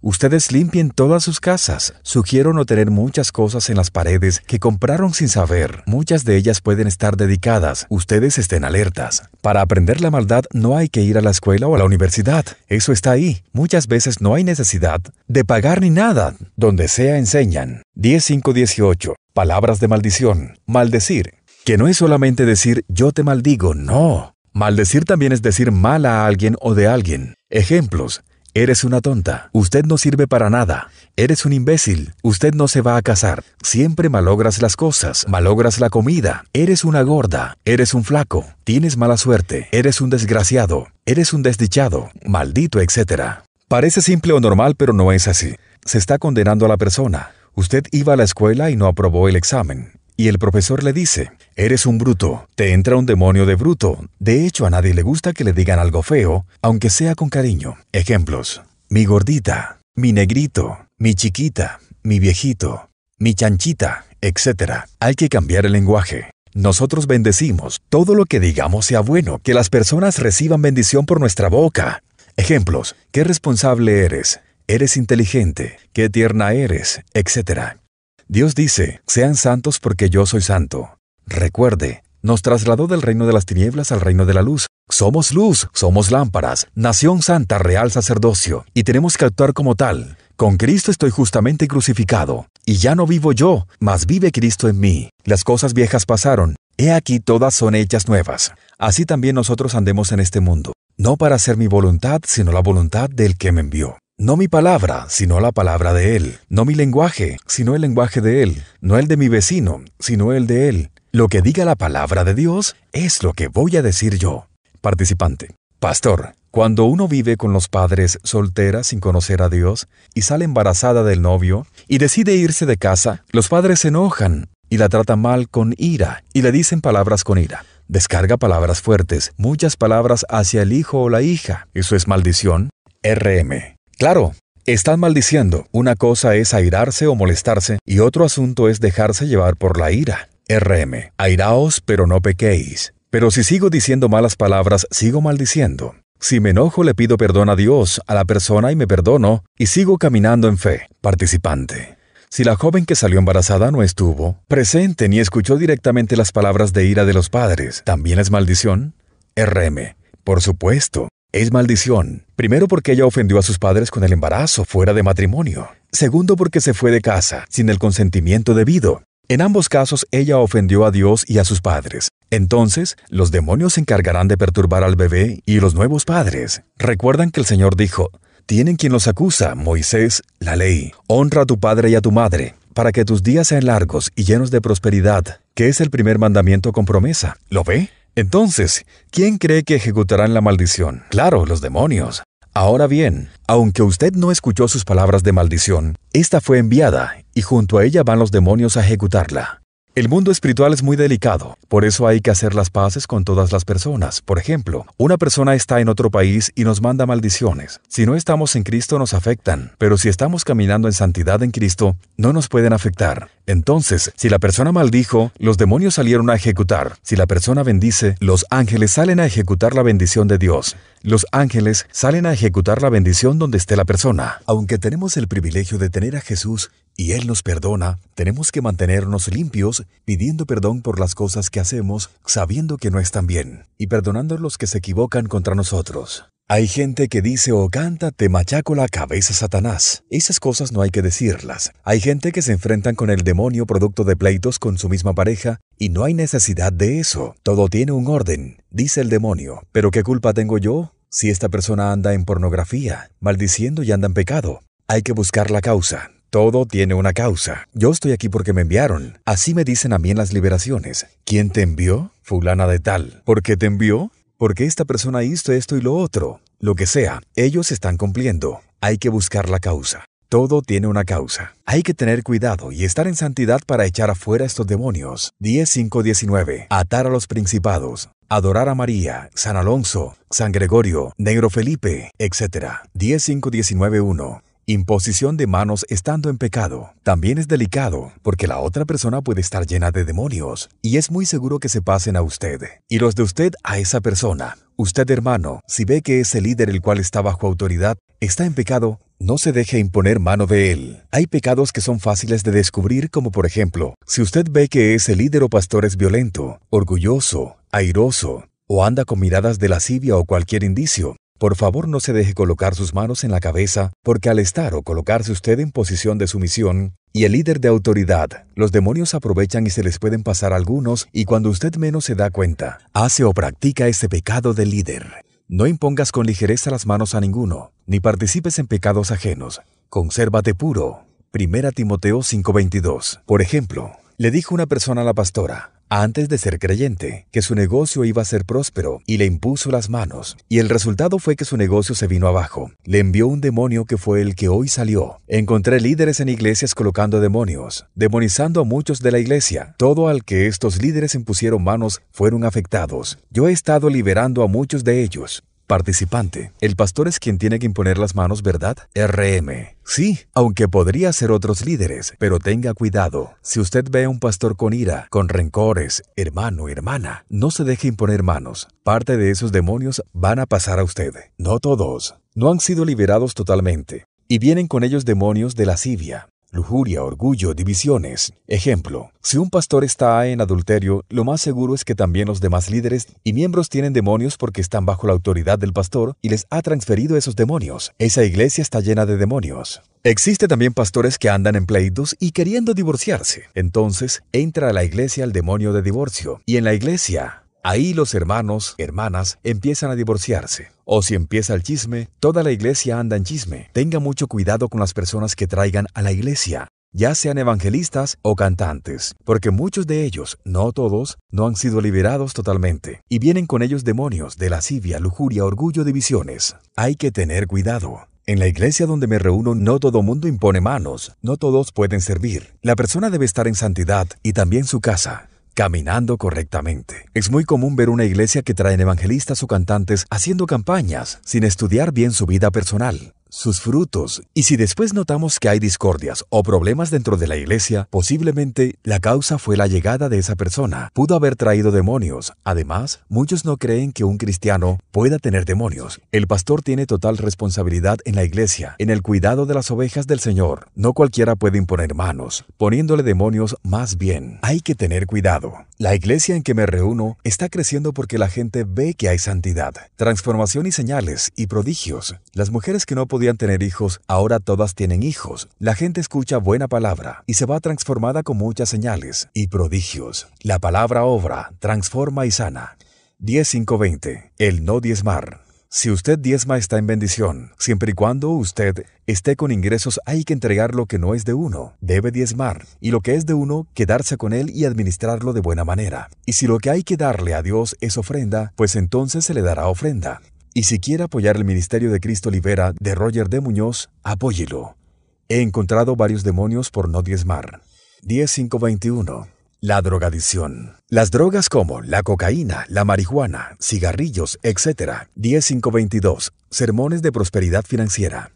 Ustedes limpien todas sus casas. Sugiero no tener muchas cosas en las paredes que compraron sin saber. Muchas de ellas pueden estar dedicadas. Ustedes estén alertas. Para aprender la maldad no hay que ir a la escuela o a la universidad. Eso está ahí. Muchas veces no hay necesidad de pagar ni nada. Donde sea enseñan. 10.5.18. Palabras de maldición. Maldecir. Que no es solamente decir yo te maldigo, no. Maldecir también es decir mal a alguien o de alguien. Ejemplos. Eres una tonta. Usted no sirve para nada. Eres un imbécil. Usted no se va a casar. Siempre malogras las cosas. Malogras la comida. Eres una gorda. Eres un flaco. Tienes mala suerte. Eres un desgraciado. Eres un desdichado. Maldito, etc. Parece simple o normal, pero no es así. Se está condenando a la persona. Usted iba a la escuela y no aprobó el examen. Y el profesor le dice, eres un bruto, te entra un demonio de bruto. De hecho, a nadie le gusta que le digan algo feo, aunque sea con cariño. Ejemplos. Mi gordita, mi negrito, mi chiquita, mi viejito, mi chanchita, etc. Hay que cambiar el lenguaje. Nosotros bendecimos. Todo lo que digamos sea bueno, que las personas reciban bendición por nuestra boca. Ejemplos. ¿Qué responsable eres? Eres inteligente. ¿Qué tierna eres? Etc. Dios dice, sean santos porque yo soy santo. Recuerde, nos trasladó del reino de las tinieblas al reino de la luz. Somos luz, somos lámparas, nación santa, real sacerdocio, y tenemos que actuar como tal. Con Cristo estoy justamente crucificado, y ya no vivo yo, mas vive Cristo en mí. Las cosas viejas pasaron, he aquí todas son hechas nuevas. Así también nosotros andemos en este mundo, no para hacer mi voluntad, sino la voluntad del que me envió. No mi palabra, sino la palabra de Él. No mi lenguaje, sino el lenguaje de Él. No el de mi vecino, sino el de Él. Lo que diga la palabra de Dios es lo que voy a decir yo. Participante. Pastor, cuando uno vive con los padres soltera sin conocer a Dios y sale embarazada del novio y decide irse de casa, los padres se enojan y la tratan mal con ira y le dicen palabras con ira. Descarga palabras fuertes, muchas palabras hacia el hijo o la hija. ¿Eso es maldición? RM. Claro, están maldiciendo. Una cosa es airarse o molestarse y otro asunto es dejarse llevar por la ira. RM. Airaos, pero no pequéis. Pero si sigo diciendo malas palabras, sigo maldiciendo. Si me enojo, le pido perdón a Dios, a la persona y me perdono, y sigo caminando en fe. Participante. Si la joven que salió embarazada no estuvo presente ni escuchó directamente las palabras de ira de los padres, ¿también es maldición? RM. Por supuesto, es maldición. Primero porque ella ofendió a sus padres con el embarazo fuera de matrimonio. Segundo porque se fue de casa sin el consentimiento debido. En ambos casos ella ofendió a Dios y a sus padres. Entonces, los demonios se encargarán de perturbar al bebé y los nuevos padres. Recuerdan que el Señor dijo, tienen quien los acusa, Moisés, la ley. Honra a tu padre y a tu madre, para que tus días sean largos y llenos de prosperidad, que es el primer mandamiento con promesa. ¿Lo ve? Entonces, ¿quién cree que ejecutarán la maldición? Claro, los demonios. Ahora bien, aunque usted no escuchó sus palabras de maldición, esta fue enviada, y junto a ella van los demonios a ejecutarla. El mundo espiritual es muy delicado, por eso hay que hacer las paces con todas las personas. Por ejemplo, una persona está en otro país y nos manda maldiciones. Si no estamos en Cristo nos afectan, pero si estamos caminando en santidad en Cristo, no nos pueden afectar. Entonces, si la persona maldijo, los demonios salieron a ejecutar. Si la persona bendice, los ángeles salen a ejecutar la bendición de Dios los ángeles salen a ejecutar la bendición donde esté la persona. Aunque tenemos el privilegio de tener a Jesús y Él nos perdona, tenemos que mantenernos limpios pidiendo perdón por las cosas que hacemos sabiendo que no están bien y perdonando a los que se equivocan contra nosotros. Hay gente que dice o canta te machaco la cabeza Satanás. Esas cosas no hay que decirlas. Hay gente que se enfrentan con el demonio producto de pleitos con su misma pareja y no hay necesidad de eso. Todo tiene un orden, dice el demonio. Pero ¿qué culpa tengo yo? Si esta persona anda en pornografía, maldiciendo y anda en pecado, hay que buscar la causa. Todo tiene una causa. Yo estoy aquí porque me enviaron. Así me dicen a mí en las liberaciones. ¿Quién te envió? Fulana de tal. ¿Por qué te envió? porque esta persona hizo esto y lo otro. Lo que sea, ellos están cumpliendo. Hay que buscar la causa. Todo tiene una causa. Hay que tener cuidado y estar en santidad para echar afuera estos demonios. 10.5.19. Atar a los principados. Adorar a María, San Alonso, San Gregorio, Negro Felipe, etc. 10.5.19.1. Imposición de manos estando en pecado. También es delicado, porque la otra persona puede estar llena de demonios, y es muy seguro que se pasen a usted, y los de usted a esa persona. Usted, hermano, si ve que ese líder el cual está bajo autoridad está en pecado, no se deje imponer mano de él. Hay pecados que son fáciles de descubrir, como por ejemplo, si usted ve que ese líder o pastor es violento, orgulloso, airoso, o anda con miradas de lascivia o cualquier indicio, por favor no se deje colocar sus manos en la cabeza, porque al estar o colocarse usted en posición de sumisión y el líder de autoridad, los demonios aprovechan y se les pueden pasar algunos y cuando usted menos se da cuenta, hace o practica ese pecado de líder. No impongas con ligereza las manos a ninguno, ni participes en pecados ajenos. Consérvate puro. 1 Timoteo 5:22. Por ejemplo, le dijo una persona a la pastora, antes de ser creyente, que su negocio iba a ser próspero, y le impuso las manos, y el resultado fue que su negocio se vino abajo. Le envió un demonio que fue el que hoy salió. Encontré líderes en iglesias colocando demonios, demonizando a muchos de la iglesia. Todo al que estos líderes impusieron manos fueron afectados. Yo he estado liberando a muchos de ellos. Participante. El pastor es quien tiene que imponer las manos, ¿verdad? RM. Sí, aunque podría ser otros líderes, pero tenga cuidado. Si usted ve a un pastor con ira, con rencores, hermano, hermana, no se deje imponer manos. Parte de esos demonios van a pasar a usted. No todos. No han sido liberados totalmente. Y vienen con ellos demonios de lascivia, lujuria, orgullo, divisiones. Ejemplo, si un pastor está en adulterio, lo más seguro es que también los demás líderes y miembros tienen demonios porque están bajo la autoridad del pastor y les ha transferido esos demonios. Esa iglesia está llena de demonios. Existe también pastores que andan en pleitos y queriendo divorciarse. Entonces, entra a la iglesia el demonio de divorcio. Y en la iglesia, ahí los hermanos, hermanas, empiezan a divorciarse. O si empieza el chisme, toda la iglesia anda en chisme. Tenga mucho cuidado con las personas que traigan a la iglesia, ya sean evangelistas o cantantes, porque muchos de ellos, no todos, no han sido liberados totalmente, y vienen con ellos demonios de lascivia, lujuria, orgullo, divisiones. Hay que tener cuidado. En la iglesia donde me reúno no todo mundo impone manos, no todos pueden servir. La persona debe estar en santidad y también su casa caminando correctamente. Es muy común ver una iglesia que traen evangelistas o cantantes haciendo campañas sin estudiar bien su vida personal sus frutos. Y si después notamos que hay discordias o problemas dentro de la iglesia, posiblemente la causa fue la llegada de esa persona. Pudo haber traído demonios. Además, muchos no creen que un cristiano pueda tener demonios. El pastor tiene total responsabilidad en la iglesia, en el cuidado de las ovejas del Señor. No cualquiera puede imponer manos, poniéndole demonios más bien. Hay que tener cuidado. La iglesia en que me reúno está creciendo porque la gente ve que hay santidad, transformación y señales y prodigios. Las mujeres que no podían tener hijos, ahora todas tienen hijos. La gente escucha buena palabra y se va transformada con muchas señales y prodigios. La palabra obra, transforma y sana. 10.5.20. El no diezmar. Si usted diezma está en bendición, siempre y cuando usted esté con ingresos hay que entregar lo que no es de uno, debe diezmar, y lo que es de uno, quedarse con él y administrarlo de buena manera. Y si lo que hay que darle a Dios es ofrenda, pues entonces se le dará ofrenda. Y si quiere apoyar el Ministerio de Cristo Libera de Roger de Muñoz, apóyelo. He encontrado varios demonios por no diezmar. 10521. La drogadicción. Las drogas como la cocaína, la marihuana, cigarrillos, etc. 10522. Sermones de prosperidad financiera.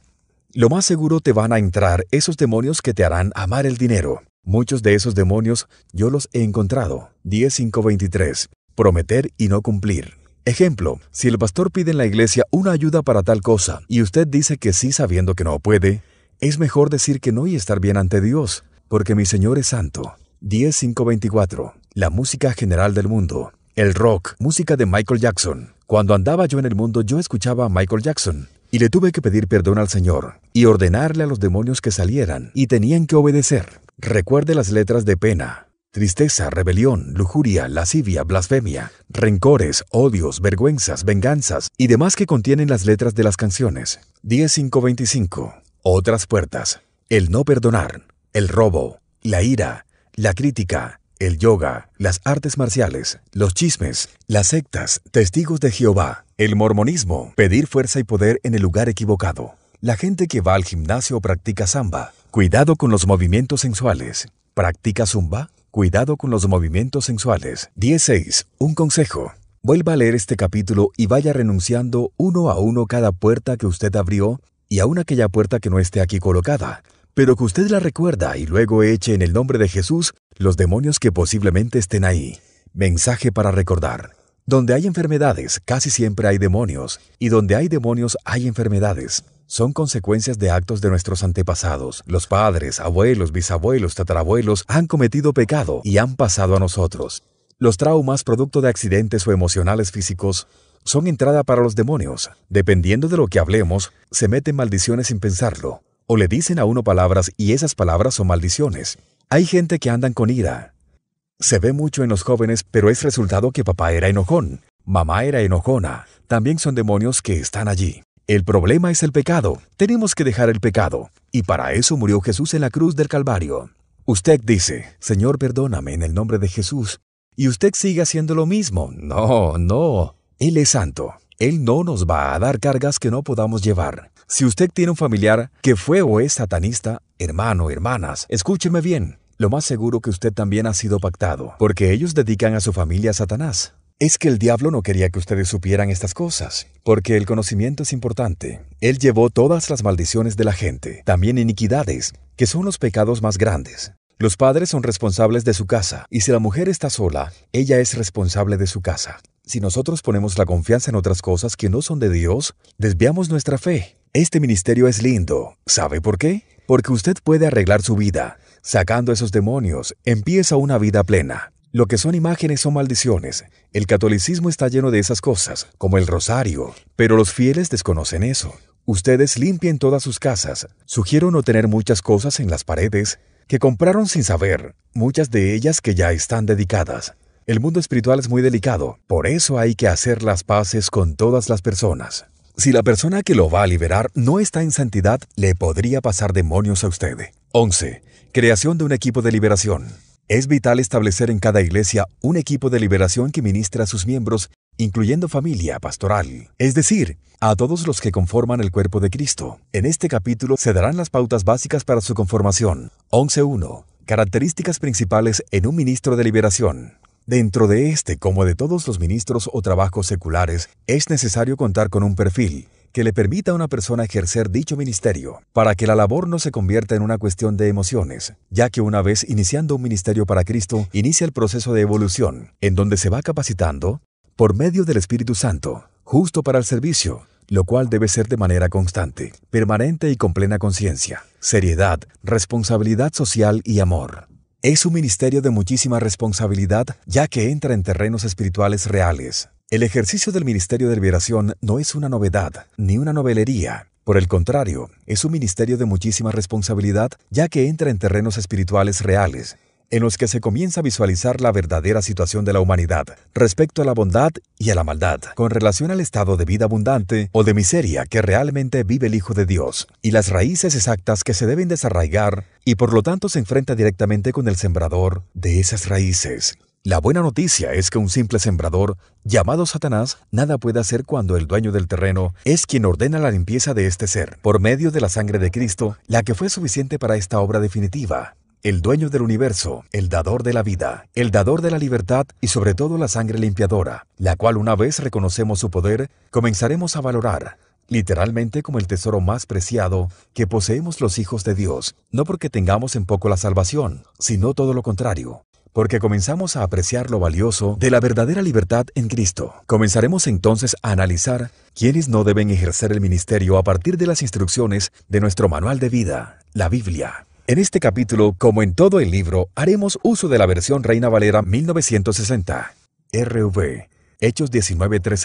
Lo más seguro te van a entrar esos demonios que te harán amar el dinero. Muchos de esos demonios yo los he encontrado. 10523. Prometer y no cumplir. Ejemplo, si el pastor pide en la iglesia una ayuda para tal cosa y usted dice que sí sabiendo que no puede, es mejor decir que no y estar bien ante Dios, porque mi Señor es santo. 10.524. La música general del mundo. El rock, música de Michael Jackson. Cuando andaba yo en el mundo yo escuchaba a Michael Jackson. Y le tuve que pedir perdón al Señor, y ordenarle a los demonios que salieran, y tenían que obedecer. Recuerde las letras de pena, tristeza, rebelión, lujuria, lascivia, blasfemia, rencores, odios, vergüenzas, venganzas y demás que contienen las letras de las canciones. 10525. Otras puertas. El no perdonar, el robo, la ira, la crítica, el yoga, las artes marciales, los chismes, las sectas, testigos de Jehová, el mormonismo, pedir fuerza y poder en el lugar equivocado. La gente que va al gimnasio practica samba. Cuidado con los movimientos sensuales. ¿Practica zumba? Cuidado con los movimientos sensuales. 16. Un consejo. Vuelva a leer este capítulo y vaya renunciando uno a uno cada puerta que usted abrió y aún aquella puerta que no esté aquí colocada, pero que usted la recuerda y luego eche en el nombre de Jesús los demonios que posiblemente estén ahí. Mensaje para recordar. Donde hay enfermedades, casi siempre hay demonios, y donde hay demonios hay enfermedades son consecuencias de actos de nuestros antepasados. Los padres, abuelos, bisabuelos, tatarabuelos han cometido pecado y han pasado a nosotros. Los traumas producto de accidentes o emocionales físicos son entrada para los demonios. Dependiendo de lo que hablemos, se meten maldiciones sin pensarlo. O le dicen a uno palabras y esas palabras son maldiciones. Hay gente que andan con ira. Se ve mucho en los jóvenes, pero es resultado que papá era enojón, mamá era enojona. También son demonios que están allí. El problema es el pecado. Tenemos que dejar el pecado. Y para eso murió Jesús en la cruz del Calvario. Usted dice, Señor, perdóname en el nombre de Jesús. Y usted sigue haciendo lo mismo. No, no. Él es santo. Él no nos va a dar cargas que no podamos llevar. Si usted tiene un familiar que fue o es satanista, hermano, hermanas, escúcheme bien. Lo más seguro que usted también ha sido pactado, porque ellos dedican a su familia a Satanás. Es que el diablo no quería que ustedes supieran estas cosas, porque el conocimiento es importante. Él llevó todas las maldiciones de la gente, también iniquidades, que son los pecados más grandes. Los padres son responsables de su casa, y si la mujer está sola, ella es responsable de su casa. Si nosotros ponemos la confianza en otras cosas que no son de Dios, desviamos nuestra fe. Este ministerio es lindo. ¿Sabe por qué? Porque usted puede arreglar su vida, sacando esos demonios, empieza una vida plena. Lo que son imágenes son maldiciones. El catolicismo está lleno de esas cosas, como el rosario, pero los fieles desconocen eso. Ustedes limpien todas sus casas. Sugiero no tener muchas cosas en las paredes que compraron sin saber, muchas de ellas que ya están dedicadas. El mundo espiritual es muy delicado, por eso hay que hacer las paces con todas las personas. Si la persona que lo va a liberar no está en santidad, le podría pasar demonios a usted. 11. Creación de un equipo de liberación. Es vital establecer en cada iglesia un equipo de liberación que ministra a sus miembros, incluyendo familia pastoral, es decir, a todos los que conforman el cuerpo de Cristo. En este capítulo se darán las pautas básicas para su conformación. 11.1. Características principales en un ministro de liberación. Dentro de este, como de todos los ministros o trabajos seculares, es necesario contar con un perfil, que le permita a una persona ejercer dicho ministerio, para que la labor no se convierta en una cuestión de emociones, ya que una vez iniciando un ministerio para Cristo, inicia el proceso de evolución, en donde se va capacitando por medio del Espíritu Santo, justo para el servicio, lo cual debe ser de manera constante, permanente y con plena conciencia, seriedad, responsabilidad social y amor. Es un ministerio de muchísima responsabilidad ya que entra en terrenos espirituales reales, el ejercicio del Ministerio de Liberación no es una novedad ni una novelería. Por el contrario, es un ministerio de muchísima responsabilidad ya que entra en terrenos espirituales reales, en los que se comienza a visualizar la verdadera situación de la humanidad respecto a la bondad y a la maldad, con relación al estado de vida abundante o de miseria que realmente vive el Hijo de Dios, y las raíces exactas que se deben desarraigar, y por lo tanto se enfrenta directamente con el sembrador de esas raíces. La buena noticia es que un simple sembrador, llamado Satanás, nada puede hacer cuando el dueño del terreno es quien ordena la limpieza de este ser, por medio de la sangre de Cristo, la que fue suficiente para esta obra definitiva. El dueño del universo, el dador de la vida, el dador de la libertad y sobre todo la sangre limpiadora, la cual una vez reconocemos su poder, comenzaremos a valorar, literalmente como el tesoro más preciado que poseemos los hijos de Dios, no porque tengamos en poco la salvación, sino todo lo contrario, porque comenzamos a apreciar lo valioso de la verdadera libertad en Cristo. Comenzaremos entonces a analizar quiénes no deben ejercer el ministerio a partir de las instrucciones de nuestro manual de vida, la Biblia. En este capítulo, como en todo el libro, haremos uso de la versión Reina Valera 1960, RV, Hechos 13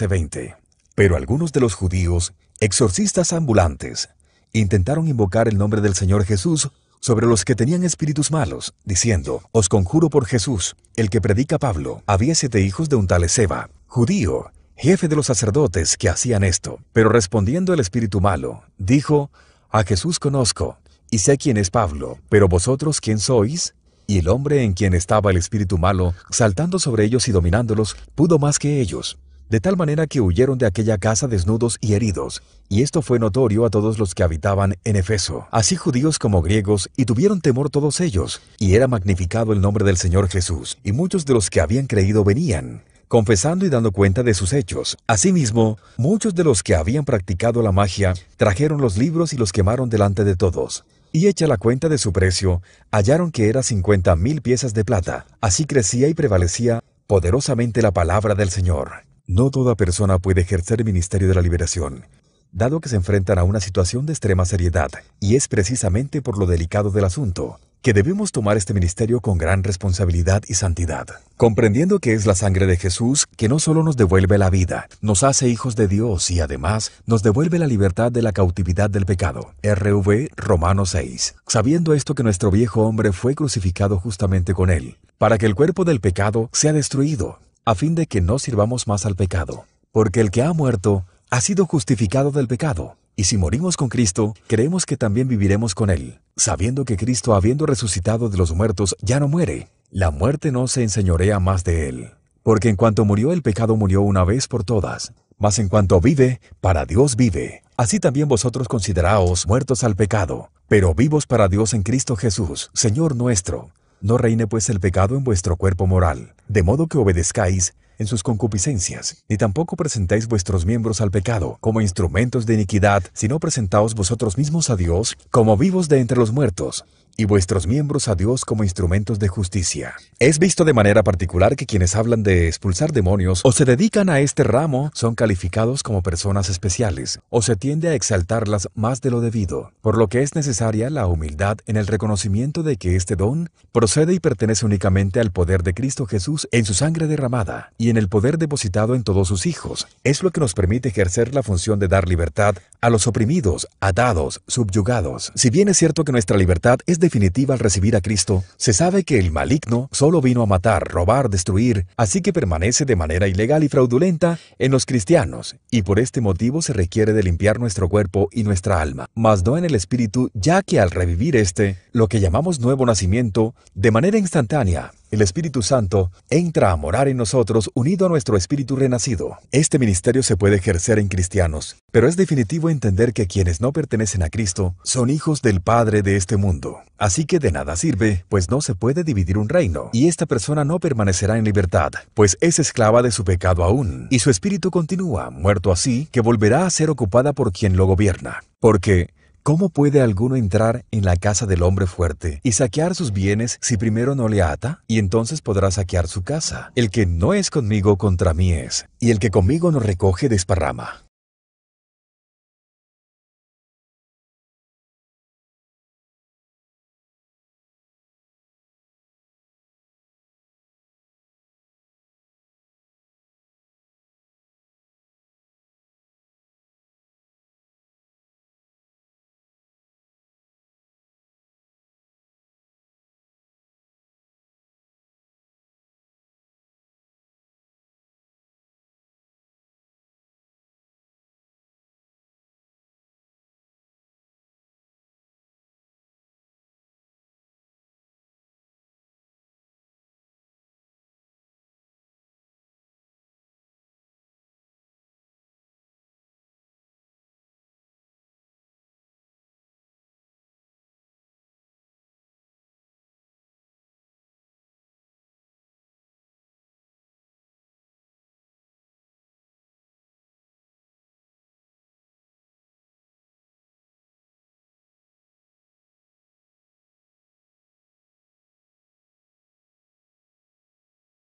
20 Pero algunos de los judíos, exorcistas ambulantes, intentaron invocar el nombre del Señor Jesús sobre los que tenían espíritus malos, diciendo, Os conjuro por Jesús, el que predica Pablo, había siete hijos de un tal Eseba, judío, jefe de los sacerdotes que hacían esto. Pero respondiendo el espíritu malo, dijo, A Jesús conozco, y sé quién es Pablo, pero vosotros quién sois? Y el hombre en quien estaba el espíritu malo, saltando sobre ellos y dominándolos, pudo más que ellos, de tal manera que huyeron de aquella casa desnudos y heridos, y esto fue notorio a todos los que habitaban en Efeso, así judíos como griegos, y tuvieron temor todos ellos, y era magnificado el nombre del Señor Jesús, y muchos de los que habían creído venían, confesando y dando cuenta de sus hechos. Asimismo, muchos de los que habían practicado la magia trajeron los libros y los quemaron delante de todos. Y hecha la cuenta de su precio, hallaron que era cincuenta mil piezas de plata. Así crecía y prevalecía poderosamente la palabra del Señor no toda persona puede ejercer el ministerio de la liberación, dado que se enfrentan a una situación de extrema seriedad, y es precisamente por lo delicado del asunto que debemos tomar este ministerio con gran responsabilidad y santidad, comprendiendo que es la sangre de Jesús que no solo nos devuelve la vida, nos hace hijos de Dios y además nos devuelve la libertad de la cautividad del pecado. RV Romano 6. Sabiendo esto que nuestro viejo hombre fue crucificado justamente con él, para que el cuerpo del pecado sea destruido, a fin de que no sirvamos más al pecado. Porque el que ha muerto ha sido justificado del pecado. Y si morimos con Cristo, creemos que también viviremos con Él, sabiendo que Cristo habiendo resucitado de los muertos ya no muere. La muerte no se enseñorea más de Él. Porque en cuanto murió el pecado murió una vez por todas. Mas en cuanto vive, para Dios vive. Así también vosotros consideraos muertos al pecado, pero vivos para Dios en Cristo Jesús, Señor nuestro no reine pues el pecado en vuestro cuerpo moral, de modo que obedezcáis en sus concupiscencias, ni tampoco presentéis vuestros miembros al pecado como instrumentos de iniquidad, sino presentaos vosotros mismos a Dios como vivos de entre los muertos, y vuestros miembros a Dios como instrumentos de justicia. Es visto de manera particular que quienes hablan de expulsar demonios o se dedican a este ramo son calificados como personas especiales, o se tiende a exaltarlas más de lo debido, por lo que es necesaria la humildad en el reconocimiento de que este don procede y pertenece únicamente al poder de Cristo Jesús en su sangre derramada y en el poder depositado en todos sus hijos. Es lo que nos permite ejercer la función de dar libertad a los oprimidos, atados, subyugados. Si bien es cierto que nuestra libertad es de definitiva al recibir a Cristo, se sabe que el maligno solo vino a matar, robar, destruir, así que permanece de manera ilegal y fraudulenta en los cristianos, y por este motivo se requiere de limpiar nuestro cuerpo y nuestra alma, mas no en el espíritu, ya que al revivir este, lo que llamamos nuevo nacimiento, de manera instantánea, el Espíritu Santo entra a morar en nosotros unido a nuestro espíritu renacido. Este ministerio se puede ejercer en cristianos, pero es definitivo entender que quienes no pertenecen a Cristo son hijos del Padre de este mundo. Así que de nada sirve, pues no se puede dividir un reino, y esta persona no permanecerá en libertad, pues es esclava de su pecado aún, y su espíritu continúa, muerto así, que volverá a ser ocupada por quien lo gobierna. Porque, ¿Cómo puede alguno entrar en la casa del hombre fuerte y saquear sus bienes si primero no le ata? Y entonces podrá saquear su casa. El que no es conmigo contra mí es, y el que conmigo no recoge desparrama.